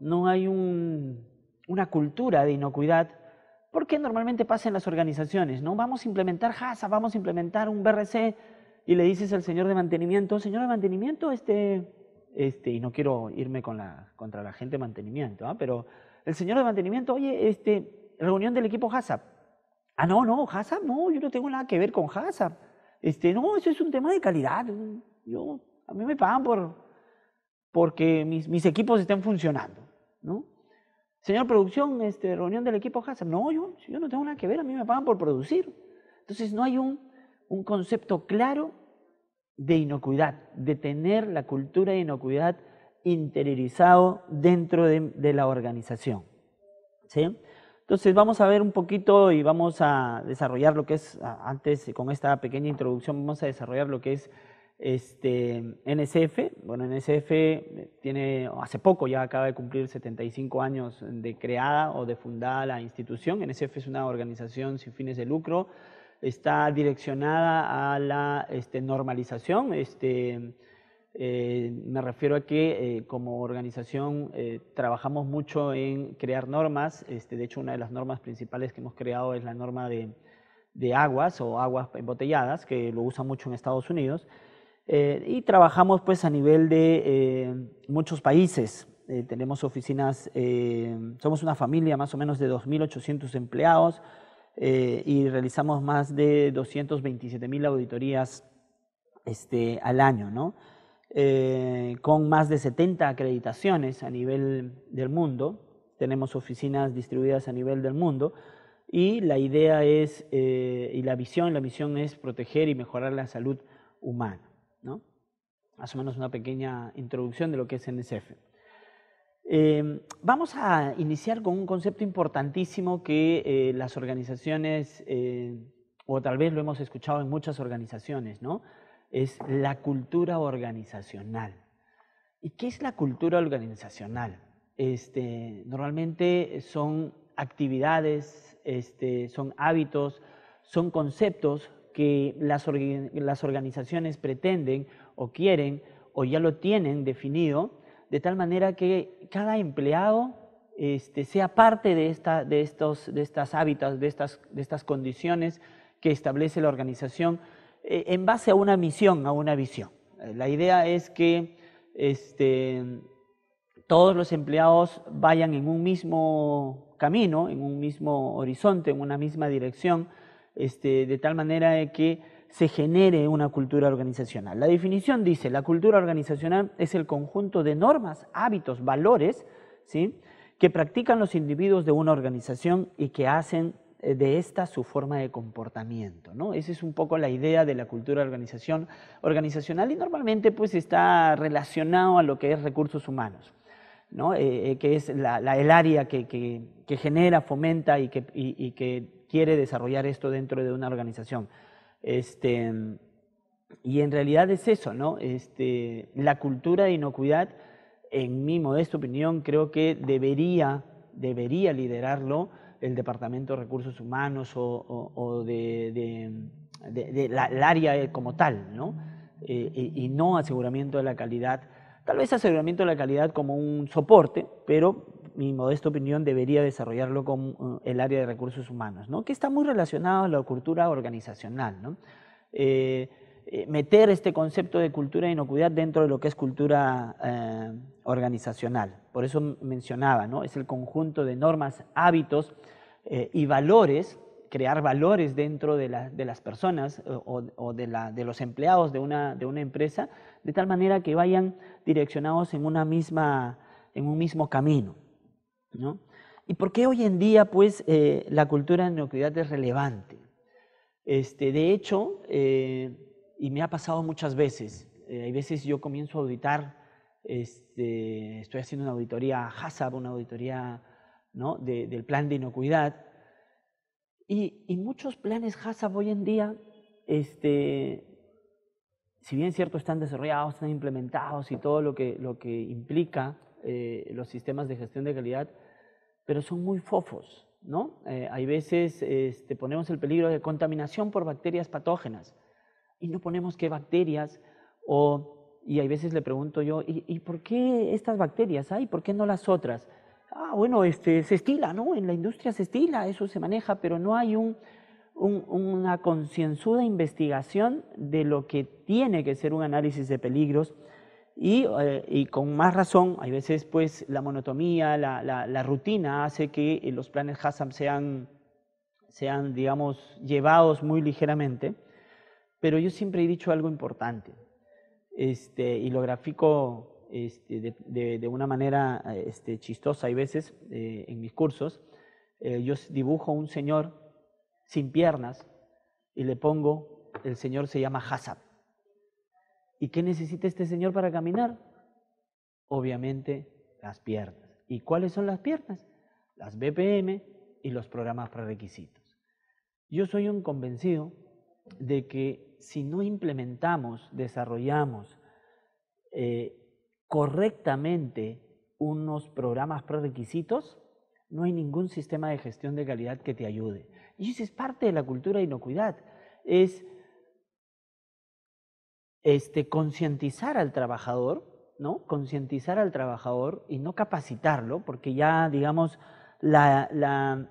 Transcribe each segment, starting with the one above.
no hay un, una cultura de inocuidad, porque normalmente pasa en las organizaciones, ¿no? Vamos a implementar HASA, vamos a implementar un BRC, y le dices al señor de mantenimiento, señor de mantenimiento, este, este, y no quiero irme con la, contra la gente de mantenimiento, ¿ah? pero el señor de mantenimiento, oye, este, reunión del equipo Jasa. Ah, no, no, Jasa, no, yo no tengo nada que ver con HASAP. Este, no, eso es un tema de calidad. Yo, a mí me pagan por, porque mis, mis equipos estén funcionando. ¿no? Señor producción, este, reunión del equipo Hazard. No, yo, yo no tengo nada que ver, a mí me pagan por producir. Entonces no hay un, un concepto claro de inocuidad, de tener la cultura de inocuidad interiorizado dentro de, de la organización. ¿sí? Entonces vamos a ver un poquito y vamos a desarrollar lo que es, antes con esta pequeña introducción, vamos a desarrollar lo que es este, NSF, bueno, NSF eh, tiene, hace poco ya acaba de cumplir 75 años de creada o de fundada la institución. NSF es una organización sin fines de lucro, está direccionada a la este, normalización. Este, eh, me refiero a que eh, como organización trabajamos mucho en crear normas. Este, de hecho, una de las normas principales que hemos creado es la norma de, aguas o aguas embotelladas, que lo usa mucho en Estados Unidos eh, y trabajamos pues a nivel de eh, muchos países. Eh, tenemos oficinas, somos una familia más o menos de 2.800 empleados y realizamos más de 227.000 auditorías este, al año, con más de 70 acreditaciones a nivel del mundo. Tenemos oficinas distribuidas a nivel del mundo y la idea es, y la visión, la misión es proteger y mejorar la salud humana. ¿no? Más o menos una pequeña introducción de lo que es NSF. Eh, vamos a iniciar con un concepto importantísimo que eh, las organizaciones, eh, o tal vez lo hemos escuchado en muchas organizaciones, ¿no? Es la cultura organizacional. ¿Y qué es la cultura organizacional? Este, normalmente son actividades, este, son hábitos, son conceptos que las, organizaciones pretenden o quieren o ya lo tienen definido, de tal manera que cada empleado este, sea parte de, estos, estas hábitats, de estas, condiciones que establece la organización eh, en base a una misión, a una visión. Eh, la idea es que este, todos los empleados vayan en un mismo camino, en un mismo horizonte, en una misma dirección, este, de tal manera que se genere una cultura organizacional. La definición dice, la cultura organizacional es el conjunto de normas, hábitos, valores, ¿sí? que practican los individuos de una organización y que hacen eh, de esta su forma de comportamiento. ¿no? Esa es un poco la idea de la cultura organización, organizacional y normalmente pues, está relacionado a lo que es recursos humanos, ¿no? Eh, eh, que es la, el área que, genera, fomenta y que, y que quiere desarrollar esto dentro de una organización. Este, y en realidad es eso, ¿no? Este, la cultura de inocuidad, en mi modesta opinión, creo que debería, debería liderarlo el Departamento de Recursos Humanos o, o, de, el área como tal, ¿no? Eh, y no aseguramiento de la calidad Tal vez aseguramiento de la calidad como un soporte, pero mi modesta opinión debería desarrollarlo con eh, el área de recursos humanos, que está muy relacionado a la cultura organizacional. Eh, eh, meter este concepto de cultura de inocuidad dentro de lo que es cultura organizacional. Por eso mencionaba, ¿no? es el conjunto de normas, hábitos y valores crear valores dentro de, las personas eh, o, de, los empleados de una, empresa, de tal manera que vayan direccionados en, una misma, en un mismo camino. ¿Y por qué hoy en día pues, eh, la cultura de inocuidad es relevante? Este, de hecho, eh, y me ha pasado muchas veces, hay veces yo comienzo a auditar, este, estoy haciendo una auditoría HACCP, una auditoría del plan de inocuidad, y, muchos planes HACCP hoy en día, este, si bien cierto están desarrollados, están implementados y todo lo que, lo que implica eh, los sistemas de gestión de calidad, pero son muy fofos, ¿no? Eh, hay veces este, ponemos el peligro de contaminación por bacterias patógenas y no ponemos qué bacterias o, y hay veces le pregunto yo, ¿y por qué estas bacterias hay? ¿Por qué no las otras? ah, bueno, este, se estila, ¿no? En la industria se estila, eso se maneja, pero no hay un, un, una concienzuda investigación de lo que tiene que ser un análisis de peligros. Y, eh, con más razón, hay veces pues la monotomía, la, rutina hace que eh, los planes Hassam sean, sean, digamos, llevados muy ligeramente. Pero yo siempre he dicho algo importante, este, y lo grafico este, de, una manera este, chistosa, hay veces eh, en mis cursos, eh, yo dibujo un señor sin piernas y le pongo, el señor se llama Hazab. ¿Y qué necesita este señor para caminar? Obviamente las piernas. ¿Y cuáles son las piernas? Las BPM y los programas prerequisitos. Yo soy un convencido de que si no implementamos, desarrollamos, eh, correctamente unos programas prerequisitos, no hay ningún sistema de gestión de calidad que te ayude. Y eso es parte de la cultura de inocuidad. Es este, concientizar al trabajador, ¿no? Concientizar al trabajador y no capacitarlo, porque ya, digamos, la,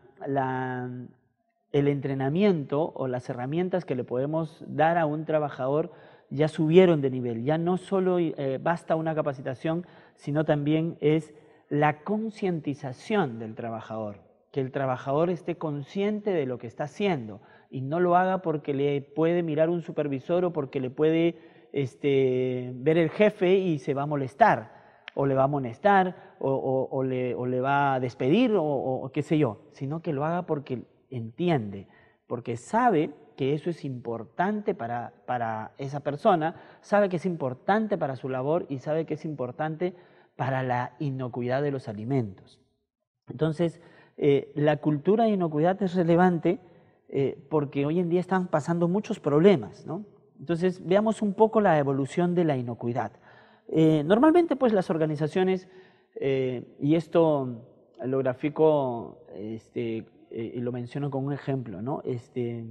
el entrenamiento o las herramientas que le podemos dar a un trabajador ya subieron de nivel. Ya no solo eh, basta una capacitación, sino también es la concientización del trabajador, que el trabajador esté consciente de lo que está haciendo y no lo haga porque le puede mirar un supervisor o porque le puede este, ver el jefe y se va a molestar o le va a molestar le, o le, va a despedir o qué sé yo, sino que lo haga porque entiende, porque sabe que eso es importante para, para esa persona, sabe que es importante para su labor y sabe que es importante para la inocuidad de los alimentos. Entonces, eh, la cultura de inocuidad es relevante eh, porque hoy en día están pasando muchos problemas. ¿no? Entonces, veamos un poco la evolución de la inocuidad. Eh, normalmente, pues las organizaciones, y esto lo grafico este, y lo menciono con un ejemplo, ¿no? este,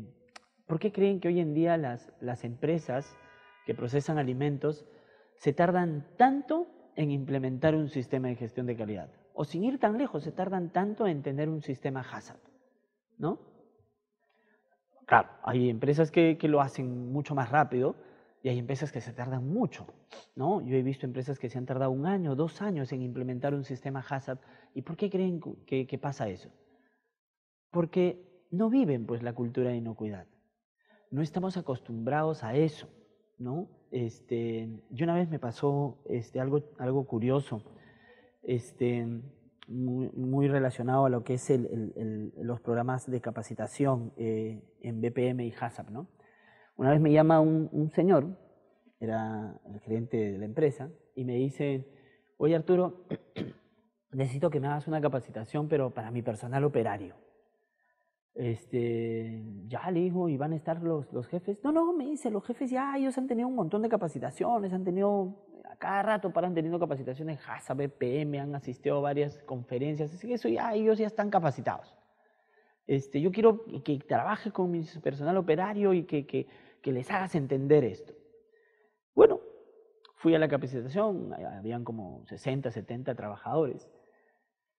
¿Por qué creen que hoy en día las, las empresas que procesan alimentos se tardan tanto en implementar un sistema de gestión de calidad? O sin ir tan lejos, se tardan tanto en tener un sistema hazard. ¿no? Claro, hay empresas que, que lo hacen mucho más rápido, y hay empresas que se tardan mucho, ¿no? Yo he visto empresas que se han tardado un año, dos años en implementar un sistema hazard. ¿Y por qué creen que, que, pasa eso? Porque no viven pues la cultura de inocuidad no estamos acostumbrados a eso, ¿no? Este, yo una vez me pasó este, algo, algo curioso, este, muy, relacionado a lo que es los programas de capacitación eh, en BPM y HACCP, ¿no? Una vez me llama un, un señor, era el gerente de la empresa, y me dice, oye Arturo, necesito que me hagas una capacitación, pero para mi personal operario este, ya le dijo, y van a estar los, los jefes. No, no, me dice, los jefes ya, ellos han tenido un montón de capacitaciones, han tenido, a cada rato paran teniendo capacitaciones, JASA, BPM, han asistido a varias conferencias, así que eso ya, ellos ya están capacitados. Este, yo quiero que, trabaje con mi personal operario y que, que, que les hagas entender esto. Bueno, fui a la capacitación, habían como 60, 70 trabajadores.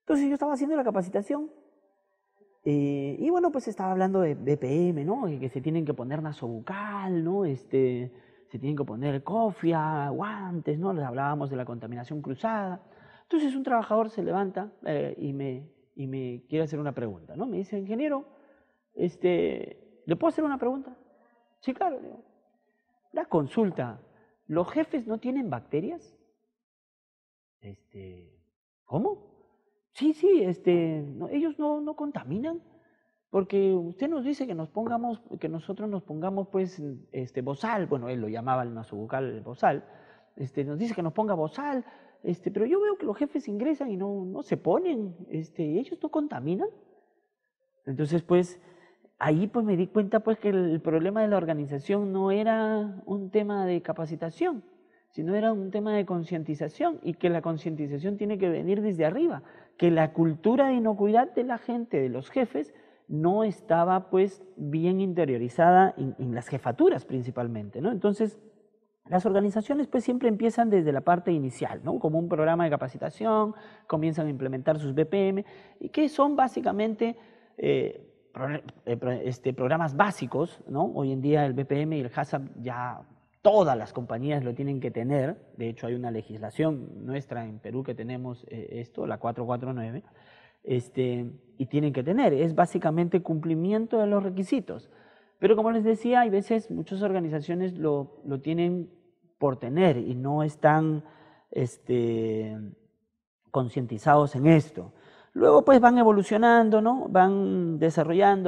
Entonces yo estaba haciendo la capacitación eh, y bueno, pues estaba hablando de BPM, ¿no? que se tienen que poner bucal ¿no? Este, se tienen que poner cofia, guantes, ¿no? Les hablábamos de la contaminación cruzada. Entonces un trabajador se levanta eh, y, me, y me quiere hacer una pregunta, ¿no? Me dice, ingeniero, este, ¿le puedo hacer una pregunta? Sí, claro. La consulta, ¿los jefes no tienen bacterias? Este, ¿Cómo? Sí, sí, este, ellos no, no contaminan, porque usted nos dice que nos pongamos, que nosotros nos pongamos, pues, este, bozal, bueno, él lo llamaba el su bozal, este, nos dice que nos ponga bozal, este, pero yo veo que los jefes ingresan y no, no se ponen, este, ellos no contaminan. Entonces, pues, ahí pues me di cuenta pues que el problema de la organización no era un tema de capacitación, sino era un tema de concientización y que la concientización tiene que venir desde arriba, que la cultura de inocuidad de la gente, de los jefes, no estaba pues bien interiorizada en, las jefaturas principalmente, Entonces, las organizaciones pues siempre empiezan desde la parte inicial, ¿no? Como un programa de capacitación, comienzan a implementar sus BPM, y que son básicamente eh, eh, este, programas básicos, Hoy en día el BPM y el HACCP ya todas las compañías lo tienen que tener, de hecho hay una legislación nuestra en Perú que tenemos eh, esto, la 449, este, y tienen que tener, es básicamente cumplimiento de los requisitos. Pero como les decía, hay veces muchas organizaciones lo, lo tienen por tener y no están este, concientizados en esto. Luego pues van evolucionando, ¿no? Van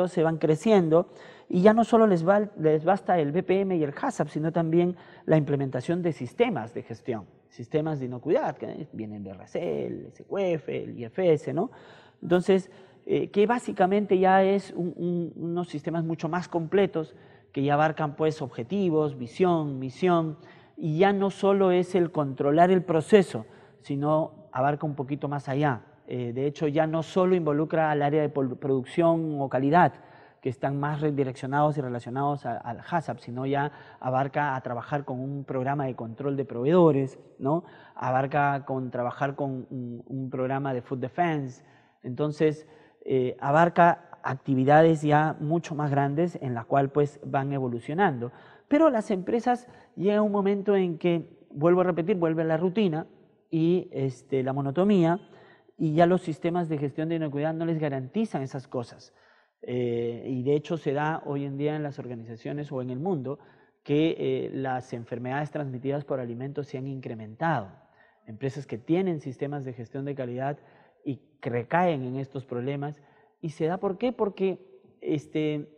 se van creciendo y ya no solo les, va, les basta el BPM y el HACCP, sino también la implementación de sistemas de gestión, sistemas de inocuidad, que vienen de RACEL, el SQF, el IFS, ¿no? Entonces, eh, que básicamente ya es unos sistemas mucho más completos que ya abarcan pues objetivos, visión, misión, y ya no solo es el controlar el proceso, sino abarca un poquito más allá. Eh, de hecho ya no solo involucra al área de producción o calidad, que están más redireccionados y relacionados al HACCP, sino ya abarca a trabajar con un programa de control de proveedores, ¿no? abarca con trabajar con un, programa de food defense, entonces eh, abarca actividades ya mucho más grandes en las cuales pues, van evolucionando. Pero las empresas llega un momento en que, vuelvo a repetir, vuelve la rutina y este, la monotomía y ya los sistemas de gestión de inocuidad no les garantizan esas cosas. Eh, y de hecho se da hoy en día en las organizaciones o en el mundo que eh, las enfermedades transmitidas por alimentos se han incrementado. Empresas que tienen sistemas de gestión de calidad y recaen en estos problemas. ¿Y se da por qué? Porque este,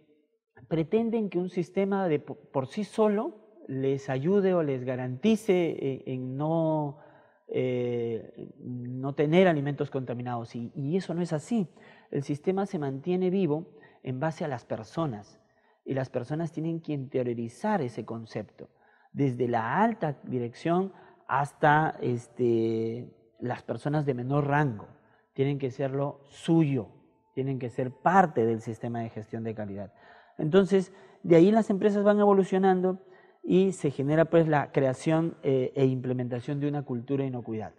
pretenden que un sistema de por sí solo les ayude o les garantice eh, en no eh, no tener alimentos contaminados. Y, eso no es así. El sistema se mantiene vivo en base a las personas. Y las personas tienen que interiorizar ese concepto, desde la alta dirección hasta este, las personas de menor rango. Tienen que lo suyo, tienen que ser parte del sistema de gestión de calidad. Entonces, de ahí las empresas van evolucionando y se genera pues la creación eh, e implementación de una cultura de inocuidad.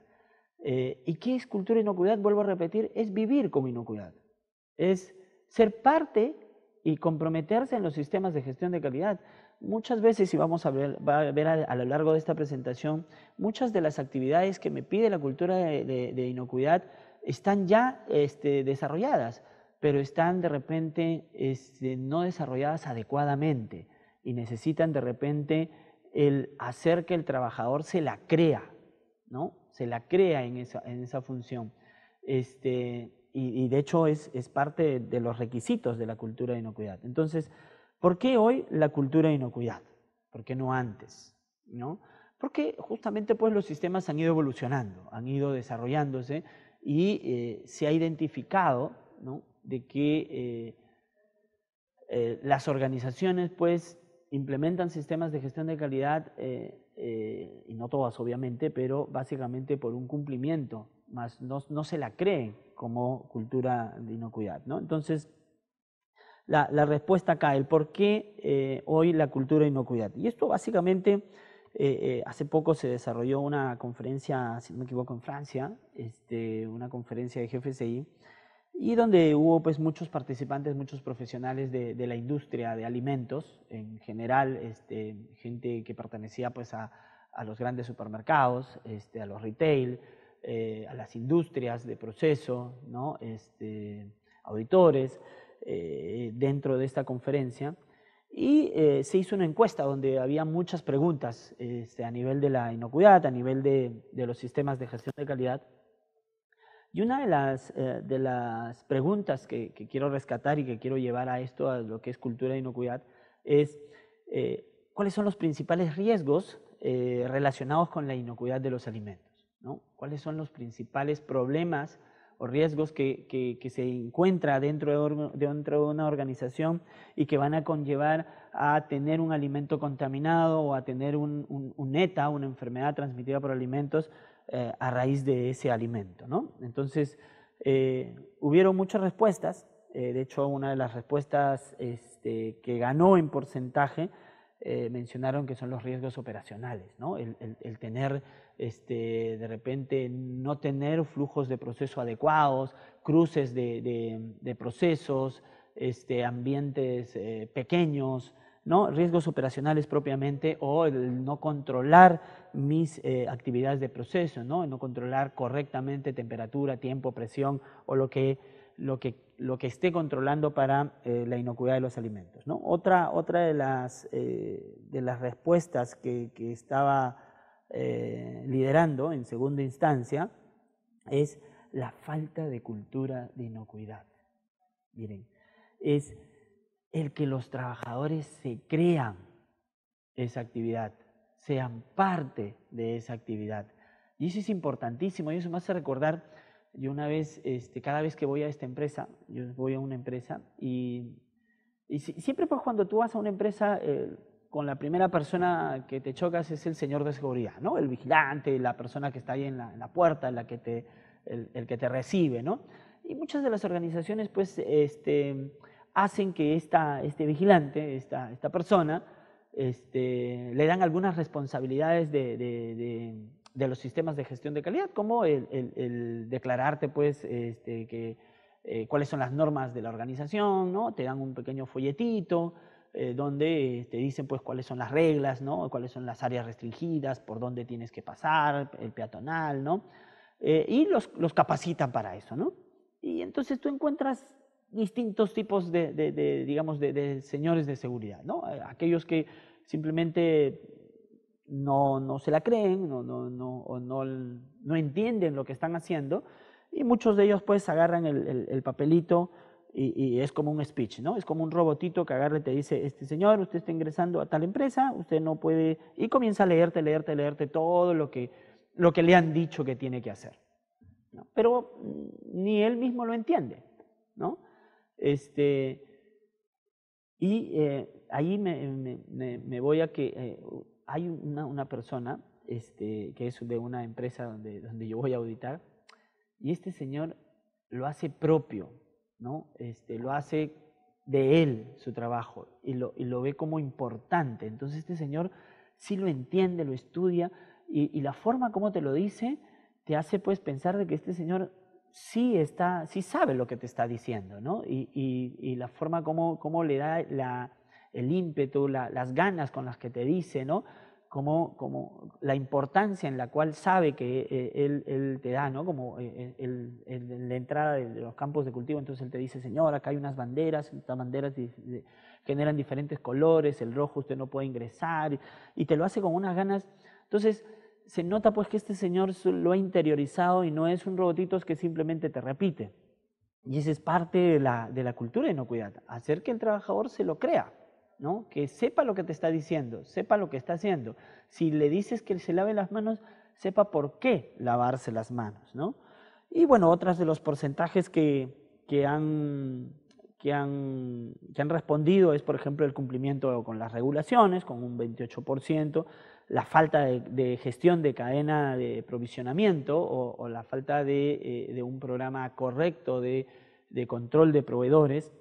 Eh, ¿Y qué es cultura de inocuidad? Vuelvo a repetir, es vivir como inocuidad, es ser parte y comprometerse en los sistemas de gestión de calidad. Muchas veces, y vamos a ver, a, lo largo de esta presentación, muchas de las actividades que me pide la cultura de, inocuidad están ya este, desarrolladas, pero están de repente este, no desarrolladas adecuadamente y necesitan de repente el hacer que el trabajador se la crea, ¿no? Se la crea en esa, en esa función. Este, y, de hecho es, es parte de, los requisitos de la cultura de inocuidad. Entonces, ¿por qué hoy la cultura de inocuidad? ¿Por qué no antes? ¿No? Porque justamente pues, los sistemas han ido evolucionando, han ido desarrollándose y eh, se ha identificado de que eh, eh, las organizaciones pues, implementan sistemas de gestión de calidad, eh, eh, y no todas obviamente, pero básicamente por un cumplimiento, más no, se la cree como cultura de inocuidad. ¿no? Entonces, la, respuesta acá, el por qué eh, hoy la cultura de inocuidad. Y esto básicamente, hace poco se desarrolló una conferencia, si no me equivoco, en Francia, este, una conferencia de GFSI, y donde hubo pues muchos participantes, muchos profesionales de, de la industria de alimentos, en general este, gente que pertenecía pues a, a los grandes supermercados, este, a los retail, eh, a las industrias de proceso, ¿no? este, auditores, eh, dentro de esta conferencia. Y eh, se hizo una encuesta donde había muchas preguntas este, a nivel de la inocuidad, a nivel de, de los sistemas de gestión de calidad. Y una de las, eh, de las preguntas que, quiero rescatar y que quiero llevar a esto, a lo que es cultura de inocuidad, es eh, cuáles son los principales riesgos eh, relacionados con la inocuidad de los alimentos, ¿no? cuáles son los principales problemas o riesgos que, que, se encuentra dentro de, dentro de una organización y que van a conllevar a tener un alimento contaminado o a tener un, un, un ETA, una enfermedad transmitida por alimentos eh, a raíz de ese alimento. ¿no? Entonces, eh, hubieron muchas respuestas. Eh, de hecho, una de las respuestas este, que ganó en porcentaje mencionaron que son los riesgos operacionales, ¿no? el, tener este, de repente no tener flujos de proceso adecuados, cruces de, de procesos, este, ambientes pequeños, ¿no? riesgos operacionales propiamente o el no controlar mis eh, actividades de proceso, ¿no? no controlar correctamente temperatura, tiempo, presión o lo que, lo que, esté controlando para eh, la inocuidad de los alimentos. ¿no? Otra, otra de, las, eh, de las respuestas que, que estaba liderando en segunda instancia es la falta de cultura de inocuidad. Miren, es el que los trabajadores se crean esa actividad, sean parte de esa actividad. Y eso es importantísimo, y eso me hace recordar, yo una vez, este, cada vez que voy a esta empresa, yo voy a una empresa, y, y siempre pues cuando tú vas a una empresa, eh, con la primera persona que te chocas es el señor de seguridad, ¿no? El vigilante, la persona que está ahí en la, puerta, que te, el, el, que te recibe, ¿no? Y muchas de las organizaciones, pues, este, hacen que este vigilante, esta, esta persona, este, le dan algunas responsabilidades de, de, de, los sistemas de gestión de calidad, como el, declararte pues, este, que, eh, cuáles son las normas de la organización, ¿no? te dan un pequeño folletito eh, donde te este, dicen pues, cuáles son las reglas, ¿no? cuáles son las áreas restringidas, por dónde tienes que pasar, el peatonal, ¿no? Eh, y los, los capacitan para eso. ¿no? Y entonces tú encuentras distintos tipos de, de, de digamos, de, de, señores de seguridad, ¿no? Eh, aquellos que simplemente no, no se la creen, no, no, no, o no, no entienden lo que están haciendo, y muchos de ellos pues agarran el, el, papelito y, y, es como un speech, ¿no? Es como un robotito que agarre y te dice, este señor, usted está ingresando a tal empresa, usted no puede, y comienza a leerte, leerte, leerte todo lo que, lo que le han dicho que tiene que hacer. ¿no? Pero mm, ni él mismo lo entiende, ¿no? Este, y eh, ahí me, voy a que eh, hay una, persona este, que es de una empresa donde, donde yo voy a auditar y este señor lo hace propio, ¿no? Este, lo hace de él su trabajo y lo, y lo ve como importante. Entonces este señor sí lo entiende, lo estudia y, y la forma como te lo dice te hace pues pensar de que este señor sí, está, sí sabe lo que te está diciendo, ¿no? Y, la forma como, como le da el ímpetu, las ganas con las que te dice, ¿no? Como, como la importancia en la cual sabe que eh, él, te da, ¿no? Como eh, el, la entrada de los campos de cultivo, entonces él te dice, señor, acá hay unas banderas, estas banderas generan diferentes colores, el rojo usted no puede ingresar, y te lo hace con unas ganas. Entonces, se nota pues que este señor lo ha interiorizado y no es un robotito que simplemente te repite. Y esa es parte de la, de la cultura de inocuidad, hacer que el trabajador se lo crea, ¿no? que sepa lo que te está diciendo, sepa lo que está haciendo. Si le dices que se lave las manos, sepa por qué lavarse las manos. ¿no? Y bueno, otras de los porcentajes que, que, han, que, han, que han respondido es, por ejemplo, el cumplimiento con las regulaciones, con un 28%, la falta de, gestión de cadena de provisionamiento o, la falta eh, de, un programa correcto de, control de proveedores,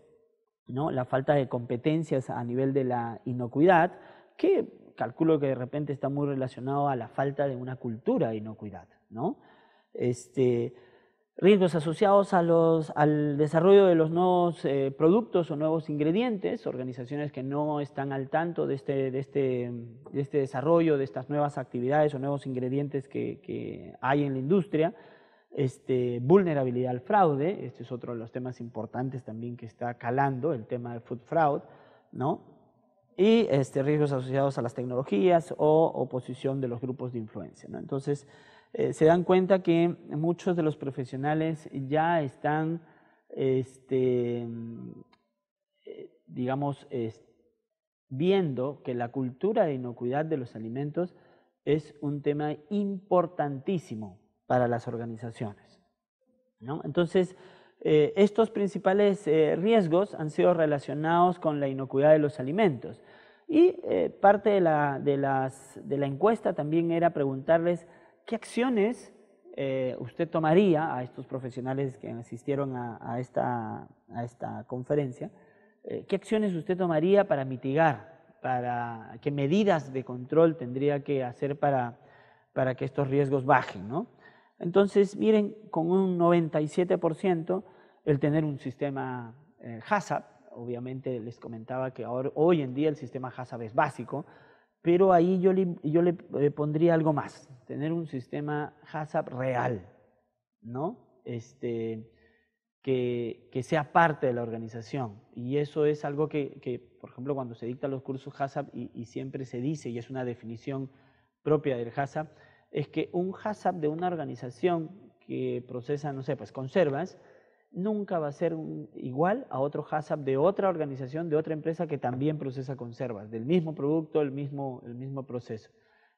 ¿no? la falta de competencias a nivel de la inocuidad, que calculo que de repente está muy relacionado a la falta de una cultura de inocuidad. ¿no? Este, riesgos asociados a los, al desarrollo de los nuevos eh, productos o nuevos ingredientes, organizaciones que no están al tanto de este, de este, de este desarrollo, de estas nuevas actividades o nuevos ingredientes que, que hay en la industria, este, vulnerabilidad al fraude, este es otro de los temas importantes también que está calando, el tema del food fraud, ¿no? y este, riesgos asociados a las tecnologías o oposición de los grupos de influencia. ¿no? Entonces, eh, se dan cuenta que muchos de los profesionales ya están, este, eh, digamos, viendo que la cultura de inocuidad de los alimentos es un tema importantísimo para las organizaciones. Entonces, eh, estos principales riesgos han sido relacionados con la inocuidad de los alimentos. Y parte de la encuesta también era preguntarles ¿qué acciones eh, usted tomaría a estos profesionales que asistieron a, a, esta, a esta, conferencia? Eh, ¿Qué acciones usted tomaría para mitigar, para qué medidas de control tendría que hacer para, para que estos riesgos bajen? ¿no? Entonces, miren, con un 97% el tener un sistema eh, obviamente les comentaba que ahora, hoy en día el sistema HASAP es básico, pero ahí yo le, eh, pondría algo más, tener un sistema HACCP real, ¿no? Este, que, sea parte de la organización. Y eso es algo que, por ejemplo, cuando se dictan los cursos HACCP y, y, siempre se dice, y es una definición propia del HACCP, es que un HACCP de una organización que procesa, no sé, pues conservas, nunca va a ser igual a otro HACCP de otra organización, de otra empresa que también procesa conservas, del mismo producto, el mismo, el mismo proceso.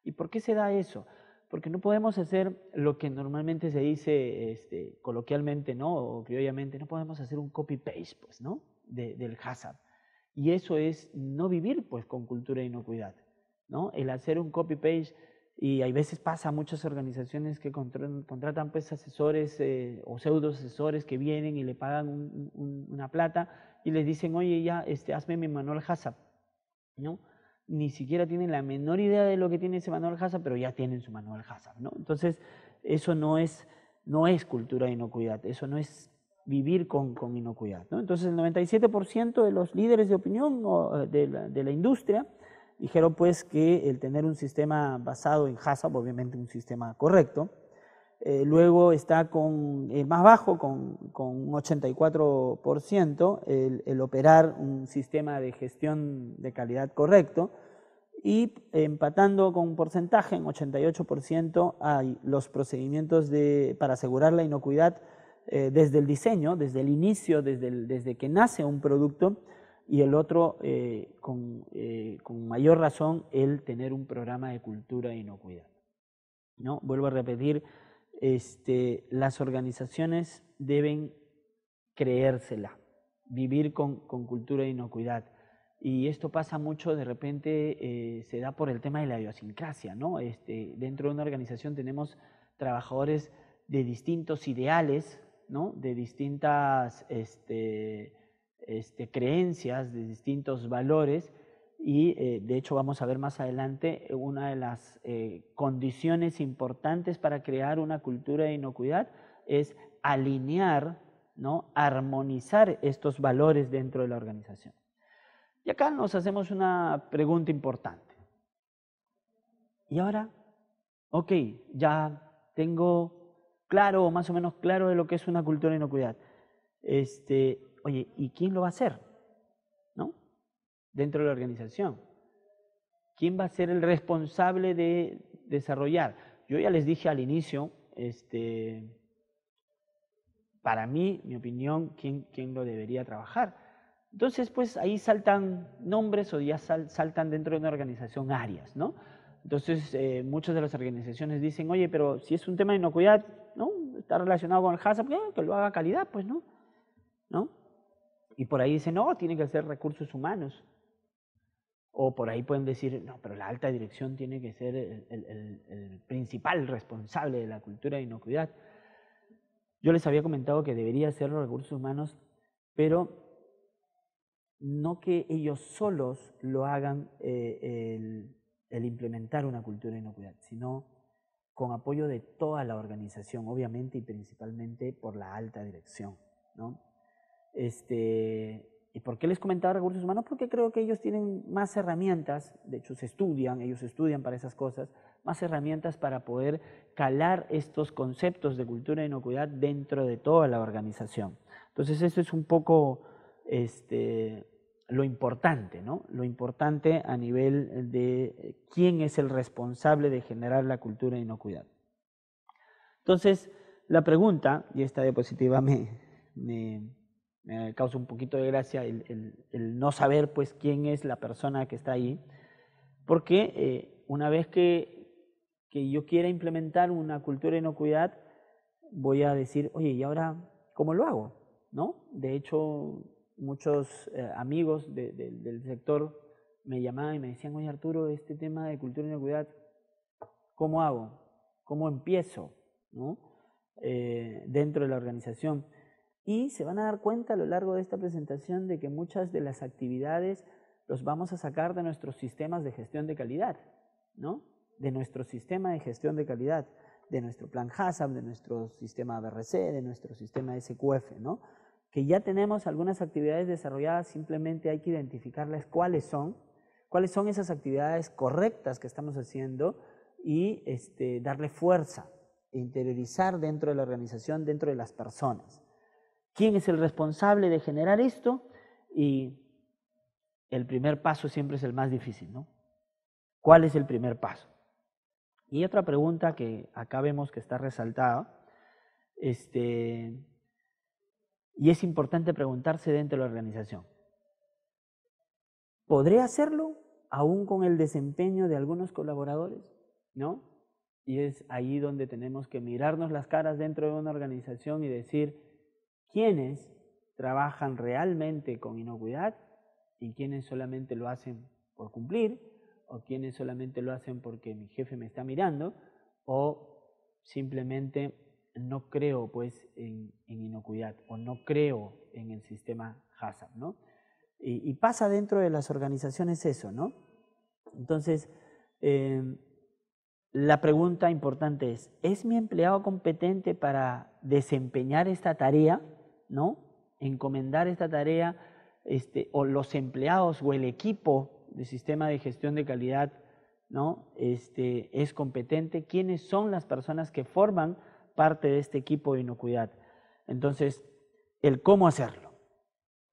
¿Y por qué se da eso? Porque no podemos hacer lo que normalmente se dice este, coloquialmente, ¿no? O criollamente, no podemos hacer un copy-paste, pues, ¿no? del HACCP. Y eso es no vivir, pues, con cultura de inocuidad, ¿no? El hacer un copy-paste y hay veces pasa muchas organizaciones que contratan pues asesores eh, o pseudo asesores que vienen y le pagan una plata y les dicen, oye, ya, este, hazme mi manual HACCP, ¿no? Ni siquiera tienen la menor idea de lo que tiene ese manual HACCP, pero ya tienen su manual HACCP, ¿no? Entonces, eso no es, no es cultura de inocuidad, eso no es vivir con, con inocuidad, ¿no? Entonces, el 97% de los líderes de opinión o eh, de de la industria dijeron pues que el tener un sistema basado en HACCP, obviamente un sistema correcto, eh, luego está con eh, más bajo, con, con un 84%, el, el, operar un sistema de gestión de calidad correcto. Y empatando con un porcentaje, en 88%, hay los procedimientos de, para asegurar la inocuidad eh, desde el diseño, desde el inicio, desde, desde que nace un producto, y el otro, eh, con, eh, con, mayor razón, el tener un programa de cultura de inocuidad. ¿no? Vuelvo a repetir, este, las organizaciones deben creérsela, vivir con, con cultura e inocuidad. Y esto pasa mucho, de repente eh, se da por el tema de la idiosincrasia, ¿no? Este, dentro de una organización tenemos trabajadores de distintos ideales, ¿no? De distintas este, este, creencias, de distintos valores y eh, de hecho vamos a ver más adelante eh, una de las eh, condiciones importantes para crear una cultura de inocuidad es alinear, ¿no? armonizar estos valores dentro de la organización. Y acá nos hacemos una pregunta importante. Y ahora, ok, ya tengo claro o más o menos claro de lo que es una cultura de inocuidad. Este, Oye, ¿y quién lo va a hacer? ¿No? Dentro de la organización. ¿Quién va a ser el responsable de desarrollar? Yo ya les dije al inicio, este, para mí, mi opinión, quién, quién lo debería trabajar. Entonces, pues ahí saltan nombres o ya saltan dentro de una organización áreas, ¿no? Entonces, eh, muchas de las organizaciones dicen, oye, pero si es un tema de inocuidad, ¿no? Está relacionado con el hashtag, pues, ah, que lo haga calidad, pues, ¿no? ¿No? Y por ahí dicen, no, tiene que ser recursos humanos. O por ahí pueden decir, no, pero la alta dirección tiene que ser el, el, principal responsable de la cultura de inocuidad. Yo les había comentado que debería ser los recursos humanos, pero no que ellos solos lo hagan eh, el, el, implementar una cultura de inocuidad, sino con apoyo de toda la organización, obviamente y principalmente por la alta dirección. ¿no? Este, ¿Y por qué les comentaba recursos humanos? Porque creo que ellos tienen más herramientas, de hecho se estudian, ellos estudian para esas cosas, más herramientas para poder calar estos conceptos de cultura de inocuidad dentro de toda la organización. Entonces eso es un poco este, lo importante, ¿no? Lo importante a nivel de quién es el responsable de generar la cultura de inocuidad. Entonces, la pregunta, y esta diapositiva me, me me eh, causa un poquito de gracia el, no saber pues quién es la persona que está ahí, porque eh, una vez que, yo quiera implementar una cultura de inocuidad, voy a decir, oye, ¿y ahora cómo lo hago? ¿No? De hecho, muchos eh, amigos del sector me llamaban y me decían, oye Arturo, este tema de cultura de inocuidad, ¿cómo hago? ¿Cómo empiezo? dentro de la organización. Y se van a dar cuenta a lo largo de esta presentación de que muchas de las actividades los vamos a sacar de nuestros sistemas de gestión de calidad, ¿no? De nuestro sistema de gestión de calidad, de nuestro plan HACCP, de nuestro sistema BRC, de nuestro sistema SQF, ¿no? Que ya tenemos algunas actividades desarrolladas, simplemente hay que identificarles cuáles son, cuáles son esas actividades correctas que estamos haciendo y este, darle fuerza, interiorizar dentro de la organización, dentro de las personas. ¿Quién es el responsable de generar esto? Y el primer paso siempre es el más difícil, ¿no? ¿Cuál es el primer paso? Y otra pregunta que acá vemos que está resaltada, este, y es importante preguntarse dentro de la organización. ¿Podré hacerlo aún con el desempeño de algunos colaboradores? ¿No? Y es ahí donde tenemos que mirarnos las caras dentro de una organización y decir, quienes trabajan realmente con inocuidad y quienes solamente lo hacen por cumplir, o quienes solamente lo hacen porque mi jefe me está mirando, o simplemente no creo pues en, inocuidad, o no creo en el sistema HACCP, Y, pasa dentro de las organizaciones eso, ¿no? Entonces, em, la pregunta importante es, ¿es mi empleado competente para desempeñar esta tarea? ¿no? Encomendar esta tarea, este, o los empleados o el equipo de sistema de gestión de calidad, ¿no? Este, es competente, quiénes son las personas que forman parte de este equipo de inocuidad. Entonces, el cómo hacerlo,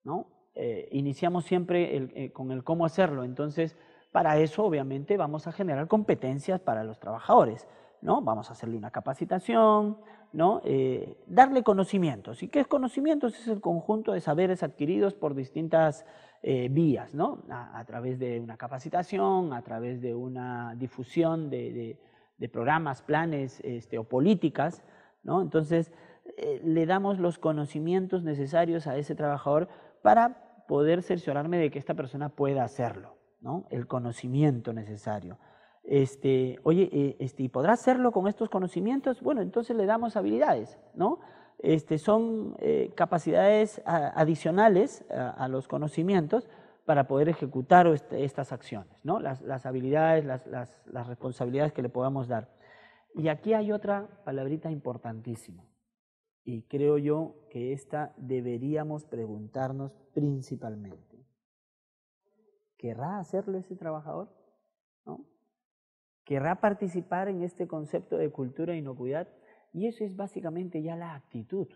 ¿no? Eh, iniciamos siempre el, eh, con el cómo hacerlo. Entonces, para eso, obviamente, vamos a generar competencias para los trabajadores. Vamos a hacerle una capacitación, ¿no? Eh, darle conocimientos. ¿Y qué es conocimientos? Es el conjunto de saberes adquiridos por distintas eh, vías, A, través de una capacitación, a través de una difusión de, programas, planes este, o políticas, Entonces, eh, le damos los conocimientos necesarios a ese trabajador para poder cerciorarme de que esta persona pueda hacerlo, El conocimiento necesario este, oye, eh, este, ¿y podrá hacerlo con estos conocimientos? Bueno, entonces le damos habilidades, ¿no? Este, son eh, capacidades adicionales a, los conocimientos para poder ejecutar estas acciones, ¿no? las, habilidades, las, las, responsabilidades que le podamos dar. Y aquí hay otra palabrita importantísima, y creo yo que esta deberíamos preguntarnos principalmente. ¿Querrá hacerlo ese trabajador? ¿No? querrá participar en este concepto de cultura e inocuidad y eso es básicamente ya la actitud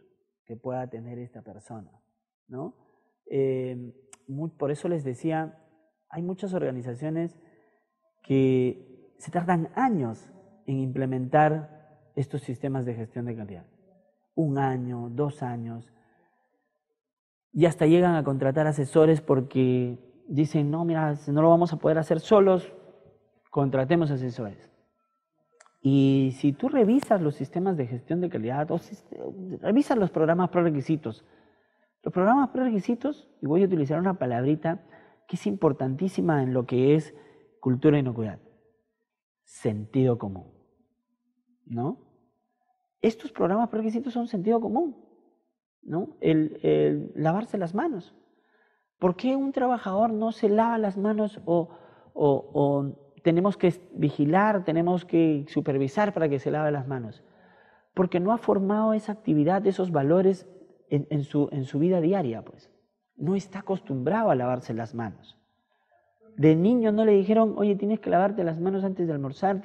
que pueda tener esta persona, ¿no? Eh, por eso les decía, hay muchas organizaciones que se tardan años en implementar estos sistemas de gestión de calidad. Un año, dos años, y hasta llegan a contratar asesores porque dicen, no, mira, no lo vamos a poder hacer solos, contratemos asesores. Y si tú revisas los sistemas de gestión de calidad, o revisas los programas prerequisitos, los programas prerequisitos, y voy a utilizar una palabrita que es importantísima en lo que es cultura inocuidad, sentido común. ¿No? Estos programas prerequisitos son sentido común, ¿no? El, lavarse las manos. ¿Por qué un trabajador no se lava las manos o tenemos que vigilar, tenemos que supervisar para que se lave las manos, porque no ha formado esa actividad, esos valores en, su, vida diaria, pues. No está acostumbrado a lavarse las manos. De niño no le dijeron, oye, tienes que lavarte las manos antes de almorzar.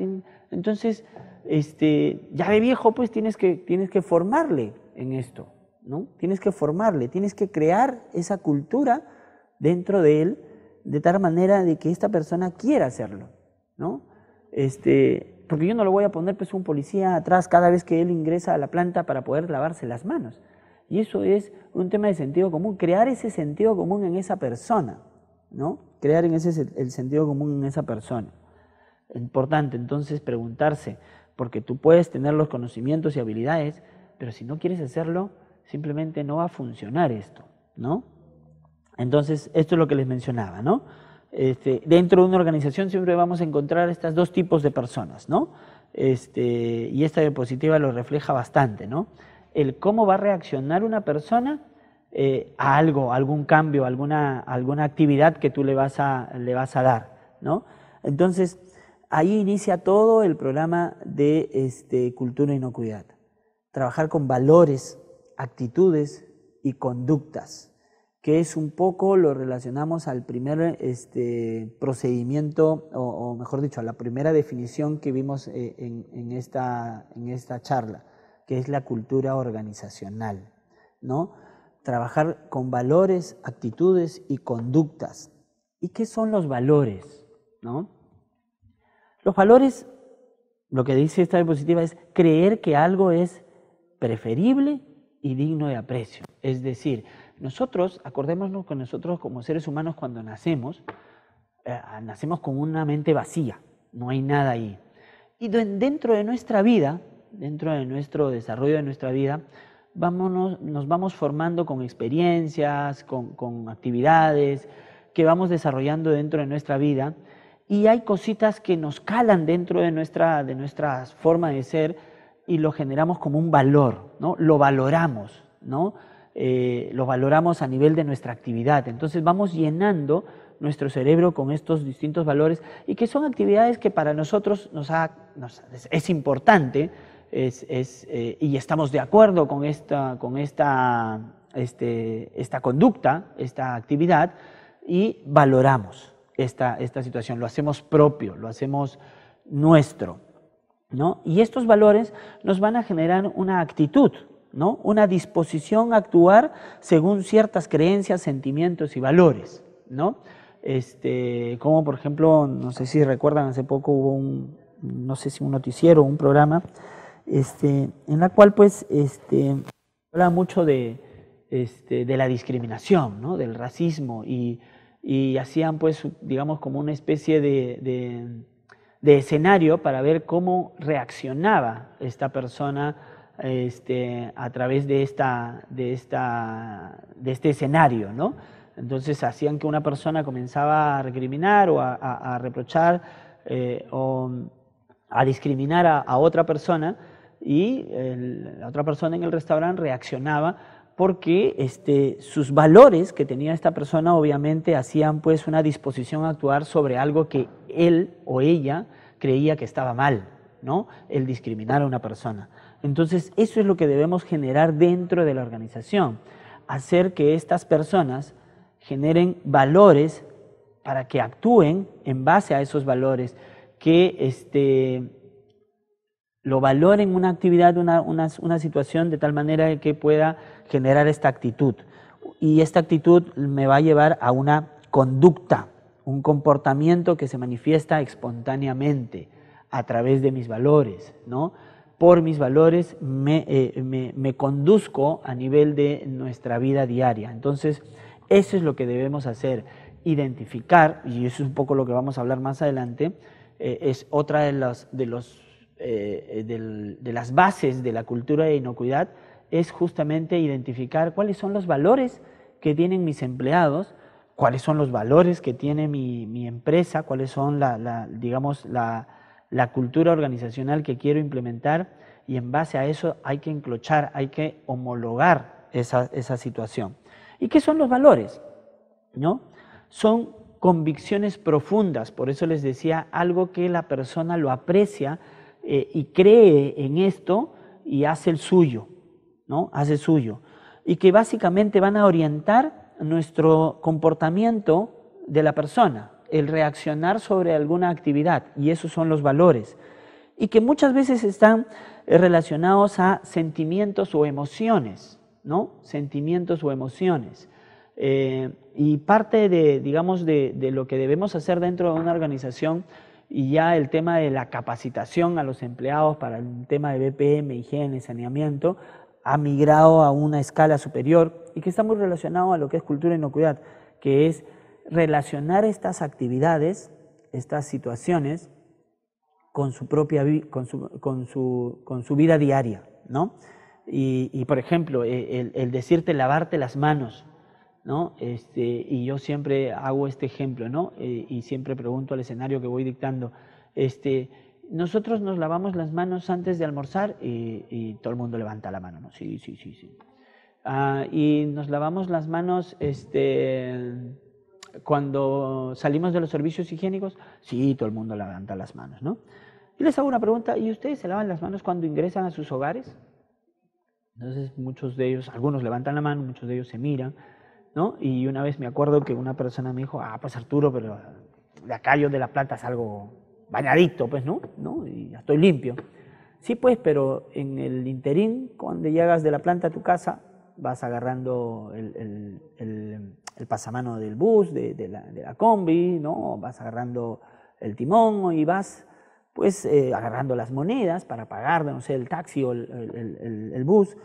Entonces, este, ya de viejo, pues tienes que, tienes que formarle en esto, ¿no? Tienes que formarle, tienes que crear esa cultura dentro de él de tal manera de que esta persona quiera hacerlo. ¿no? Este, porque yo no lo voy a poner pues un policía atrás cada vez que él ingresa a la planta para poder lavarse las manos. Y eso es un tema de sentido común, crear ese sentido común en esa persona, ¿no? Crear en ese el sentido común en esa persona. Importante entonces preguntarse, porque tú puedes tener los conocimientos y habilidades, pero si no quieres hacerlo, simplemente no va a funcionar esto, ¿no? Entonces, esto es lo que les mencionaba, ¿no? Este, dentro de una organización siempre vamos a encontrar estos dos tipos de personas, ¿no? Este, y esta diapositiva lo refleja bastante, ¿no? El cómo va a reaccionar una persona eh, a algo, algún cambio, alguna, actividad que tú le vas a, dar, Entonces, ahí inicia todo el programa de este, cultura e inocuidad. Trabajar con valores, actitudes y conductas que es un poco, lo relacionamos al primer este, procedimiento, o, mejor dicho, a la primera definición que vimos eh, en, esta, en esta charla, que es la cultura organizacional, ¿no? Trabajar con valores, actitudes y conductas. ¿Y qué son los valores? ¿No? Los valores, lo que dice esta diapositiva es creer que algo es preferible y digno de aprecio. Es decir, nosotros, acordémonos con nosotros como seres humanos cuando nacemos, eh, ah, nacemos con una mente vacía, no hay nada ahí. Y dentro de nuestra vida, dentro de nuestro desarrollo de nuestra vida, nos vamos formando con experiencias, con, actividades que vamos desarrollando dentro de nuestra vida y hay cositas que nos calan dentro de nuestra, de nuestra forma de ser y lo generamos como un valor, ¿no? Lo valoramos, ¿no? Eh, lo valoramos a nivel de nuestra actividad. Entonces vamos llenando nuestro cerebro con estos distintos valores y que son actividades que para nosotros es, importante eh, y estamos de acuerdo con esta, este, conducta, esta actividad y valoramos esta, situación, lo hacemos propio, lo hacemos nuestro. Y estos valores nos van a generar una actitud, una disposición a actuar según ciertas creencias, sentimientos y valores, ¿no? Este, como por ejemplo, no sé si recuerdan, hace poco hubo un, no sé si un noticiero, un programa, este, en la cual pues este, habla mucho de, la discriminación, ¿no? del racismo y, hacían pues digamos como una especie de escenario para ver cómo reaccionaba esta persona este, a través de, de, este escenario, ¿no? Entonces hacían que una persona comenzaba a recriminar o a, reprochar eh, o a discriminar a, otra persona y la otra persona en el restaurante reaccionaba porque este, sus valores que tenía esta persona obviamente hacían pues una disposición a actuar sobre algo que él o ella creía que estaba mal, ¿no? El discriminar a una persona. Entonces, eso es lo que debemos generar dentro de la organización, hacer que estas personas generen valores para que actúen en base a esos valores, que este, lo valoren una actividad, una, situación de tal manera que pueda generar esta actitud. Y esta actitud me va a llevar a una conducta, un comportamiento que se manifiesta espontáneamente a través de mis valores, ¿no? por mis valores eh, me, conduzco a nivel de nuestra vida diaria. Entonces, eso es lo que debemos hacer, identificar, y eso es un poco lo que vamos a hablar más adelante, eh, es otra de las, de, los, eh, de las bases de la cultura de inocuidad, es justamente identificar cuáles son los valores que tienen mis empleados, cuáles son los valores que tiene mi, empresa, cuáles son, la digamos, la, la cultura organizacional que quiero implementar y en base a eso hay que enclochar, hay que homologar esa, situación. ¿Y qué son los valores? ¿No? Son convicciones profundas, por eso les decía algo que la persona lo aprecia eh, y cree en esto y hace el suyo, ¿no? Hace suyo. Y que básicamente van a orientar nuestro comportamiento de la persona, el reaccionar sobre alguna actividad, y esos son los valores, y que muchas veces están eh, relacionados a sentimientos o emociones, ¿no? Sentimientos o emociones. Eh, y parte de, digamos, de, lo que debemos hacer dentro de una organización y ya el tema de la capacitación a los empleados para el tema de BPM, higiene, saneamiento, ha migrado a una escala superior y que está muy relacionado a lo que es cultura y inocuidad, que es relacionar estas actividades, estas situaciones, con su propia con con su, vida diaria, ¿no? Y, por ejemplo, e, el, decirte lavarte las manos, ¿no? Este, y yo siempre hago este ejemplo, ¿no? E, y siempre pregunto al escenario que voy dictando, este, nosotros nos lavamos las manos antes de almorzar y, todo el mundo levanta la mano, ¿no? Sí, sí, sí, sí. Ah, y nos lavamos las manos, este cuando salimos de los servicios higiénicos, sí, todo el mundo levanta las manos, ¿no? Y les hago una pregunta, ¿y ustedes se lavan las manos cuando ingresan a sus hogares? Entonces muchos de ellos, algunos levantan la mano, muchos de ellos se miran, ¿no? Y una vez me acuerdo que una persona me dijo, ah, pues Arturo, pero de acá yo de La Plata salgo bañadito, pues, ¿no? ¿No? Y ya estoy limpio. Sí, pues, pero en el interín, cuando llegas de la planta a tu casa, vas agarrando el, pasamano del bus, de, la, combi, ¿no? Vas agarrando el timón y vas pues eh, agarrando las monedas para pagar, no sé, el taxi o el, bus,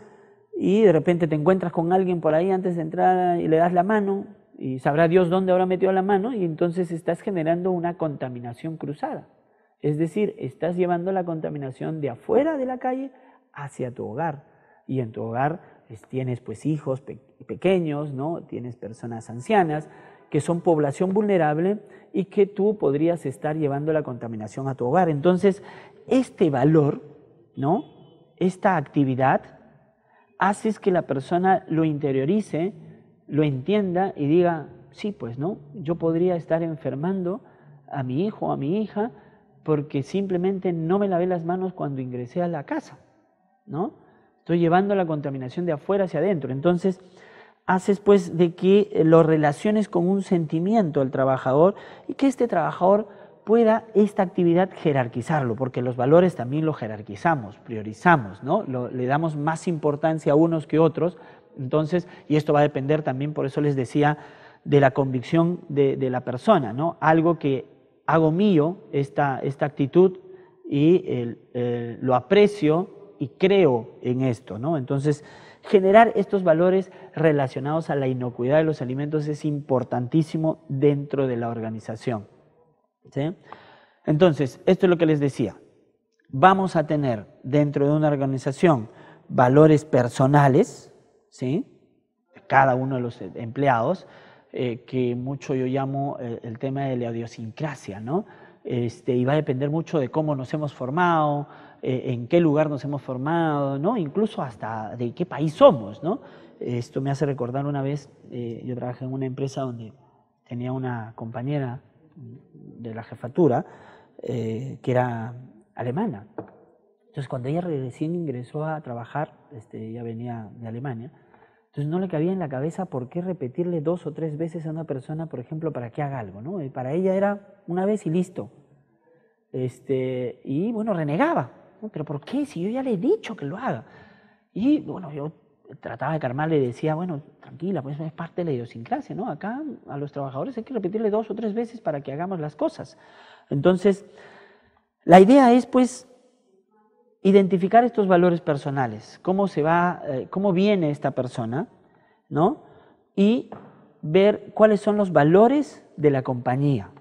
y de repente te encuentras con alguien por ahí antes de entrar y le das la mano, y sabrá Dios dónde habrá metido la mano, y entonces estás generando una contaminación cruzada. Es decir, estás llevando la contaminación de afuera de la calle hacia tu hogar, y en tu hogar tienes pues hijos pequeños, ¿no? Tienes personas ancianas que son población vulnerable y que tú podrías estar llevando la contaminación a tu hogar. Entonces, este valor, ¿no? Esta actividad haces que la persona lo interiorice, lo entienda y diga, sí, pues no, yo podría estar enfermando a mi hijo o a mi hija porque simplemente no me lavé las manos cuando ingresé a la casa, ¿no? Estoy llevando la contaminación de afuera hacia adentro. Entonces, haces pues de que eh, lo relaciones con un sentimiento al trabajador y que este trabajador pueda esta actividad jerarquizarlo, porque los valores también lo jerarquizamos, priorizamos, ¿no? le damos más importancia a unos que otros, entonces, y esto va a depender también, por eso les decía, de la convicción de, la persona, ¿no? Algo que hago mío, esta, esta actitud, y lo aprecio, y creo en esto, ¿no? Entonces, generar estos valores relacionados a la inocuidad de los alimentos es importantísimo dentro de la organización. ¿sí? Entonces, esto es lo que les decía. Vamos a tener dentro de una organización valores personales, ¿sí? cada uno de los empleados, eh, que mucho yo llamo eh, el, tema de la idiosincrasia, ¿no? Este, y va a depender mucho de cómo nos hemos formado, eh, en qué lugar nos hemos formado, ¿no? incluso hasta de qué país somos. ¿no? Esto me hace recordar una vez, eh, yo trabajé en una empresa donde tenía una compañera de la jefatura eh, que era alemana. Entonces cuando ella recién ingresó a trabajar, este, ella venía de Alemania, entonces no le cabía en la cabeza por qué repetirle dos o tres veces a una persona, por ejemplo, para que haga algo, ¿no? Y para ella era una vez y listo. Este, y bueno, renegaba, ¿Pero por qué? Si yo ya le he dicho que lo haga. Y bueno, yo trataba de calmarle y decía, bueno, tranquila, pues es parte de la idiosincrasia, ¿no? Acá a los trabajadores hay que repetirle dos o tres veces para que hagamos las cosas. Entonces, la idea es pues identificar estos valores personales, cómo se va, eh, cómo viene esta persona, ¿no? Y ver cuáles son los valores de la compañía.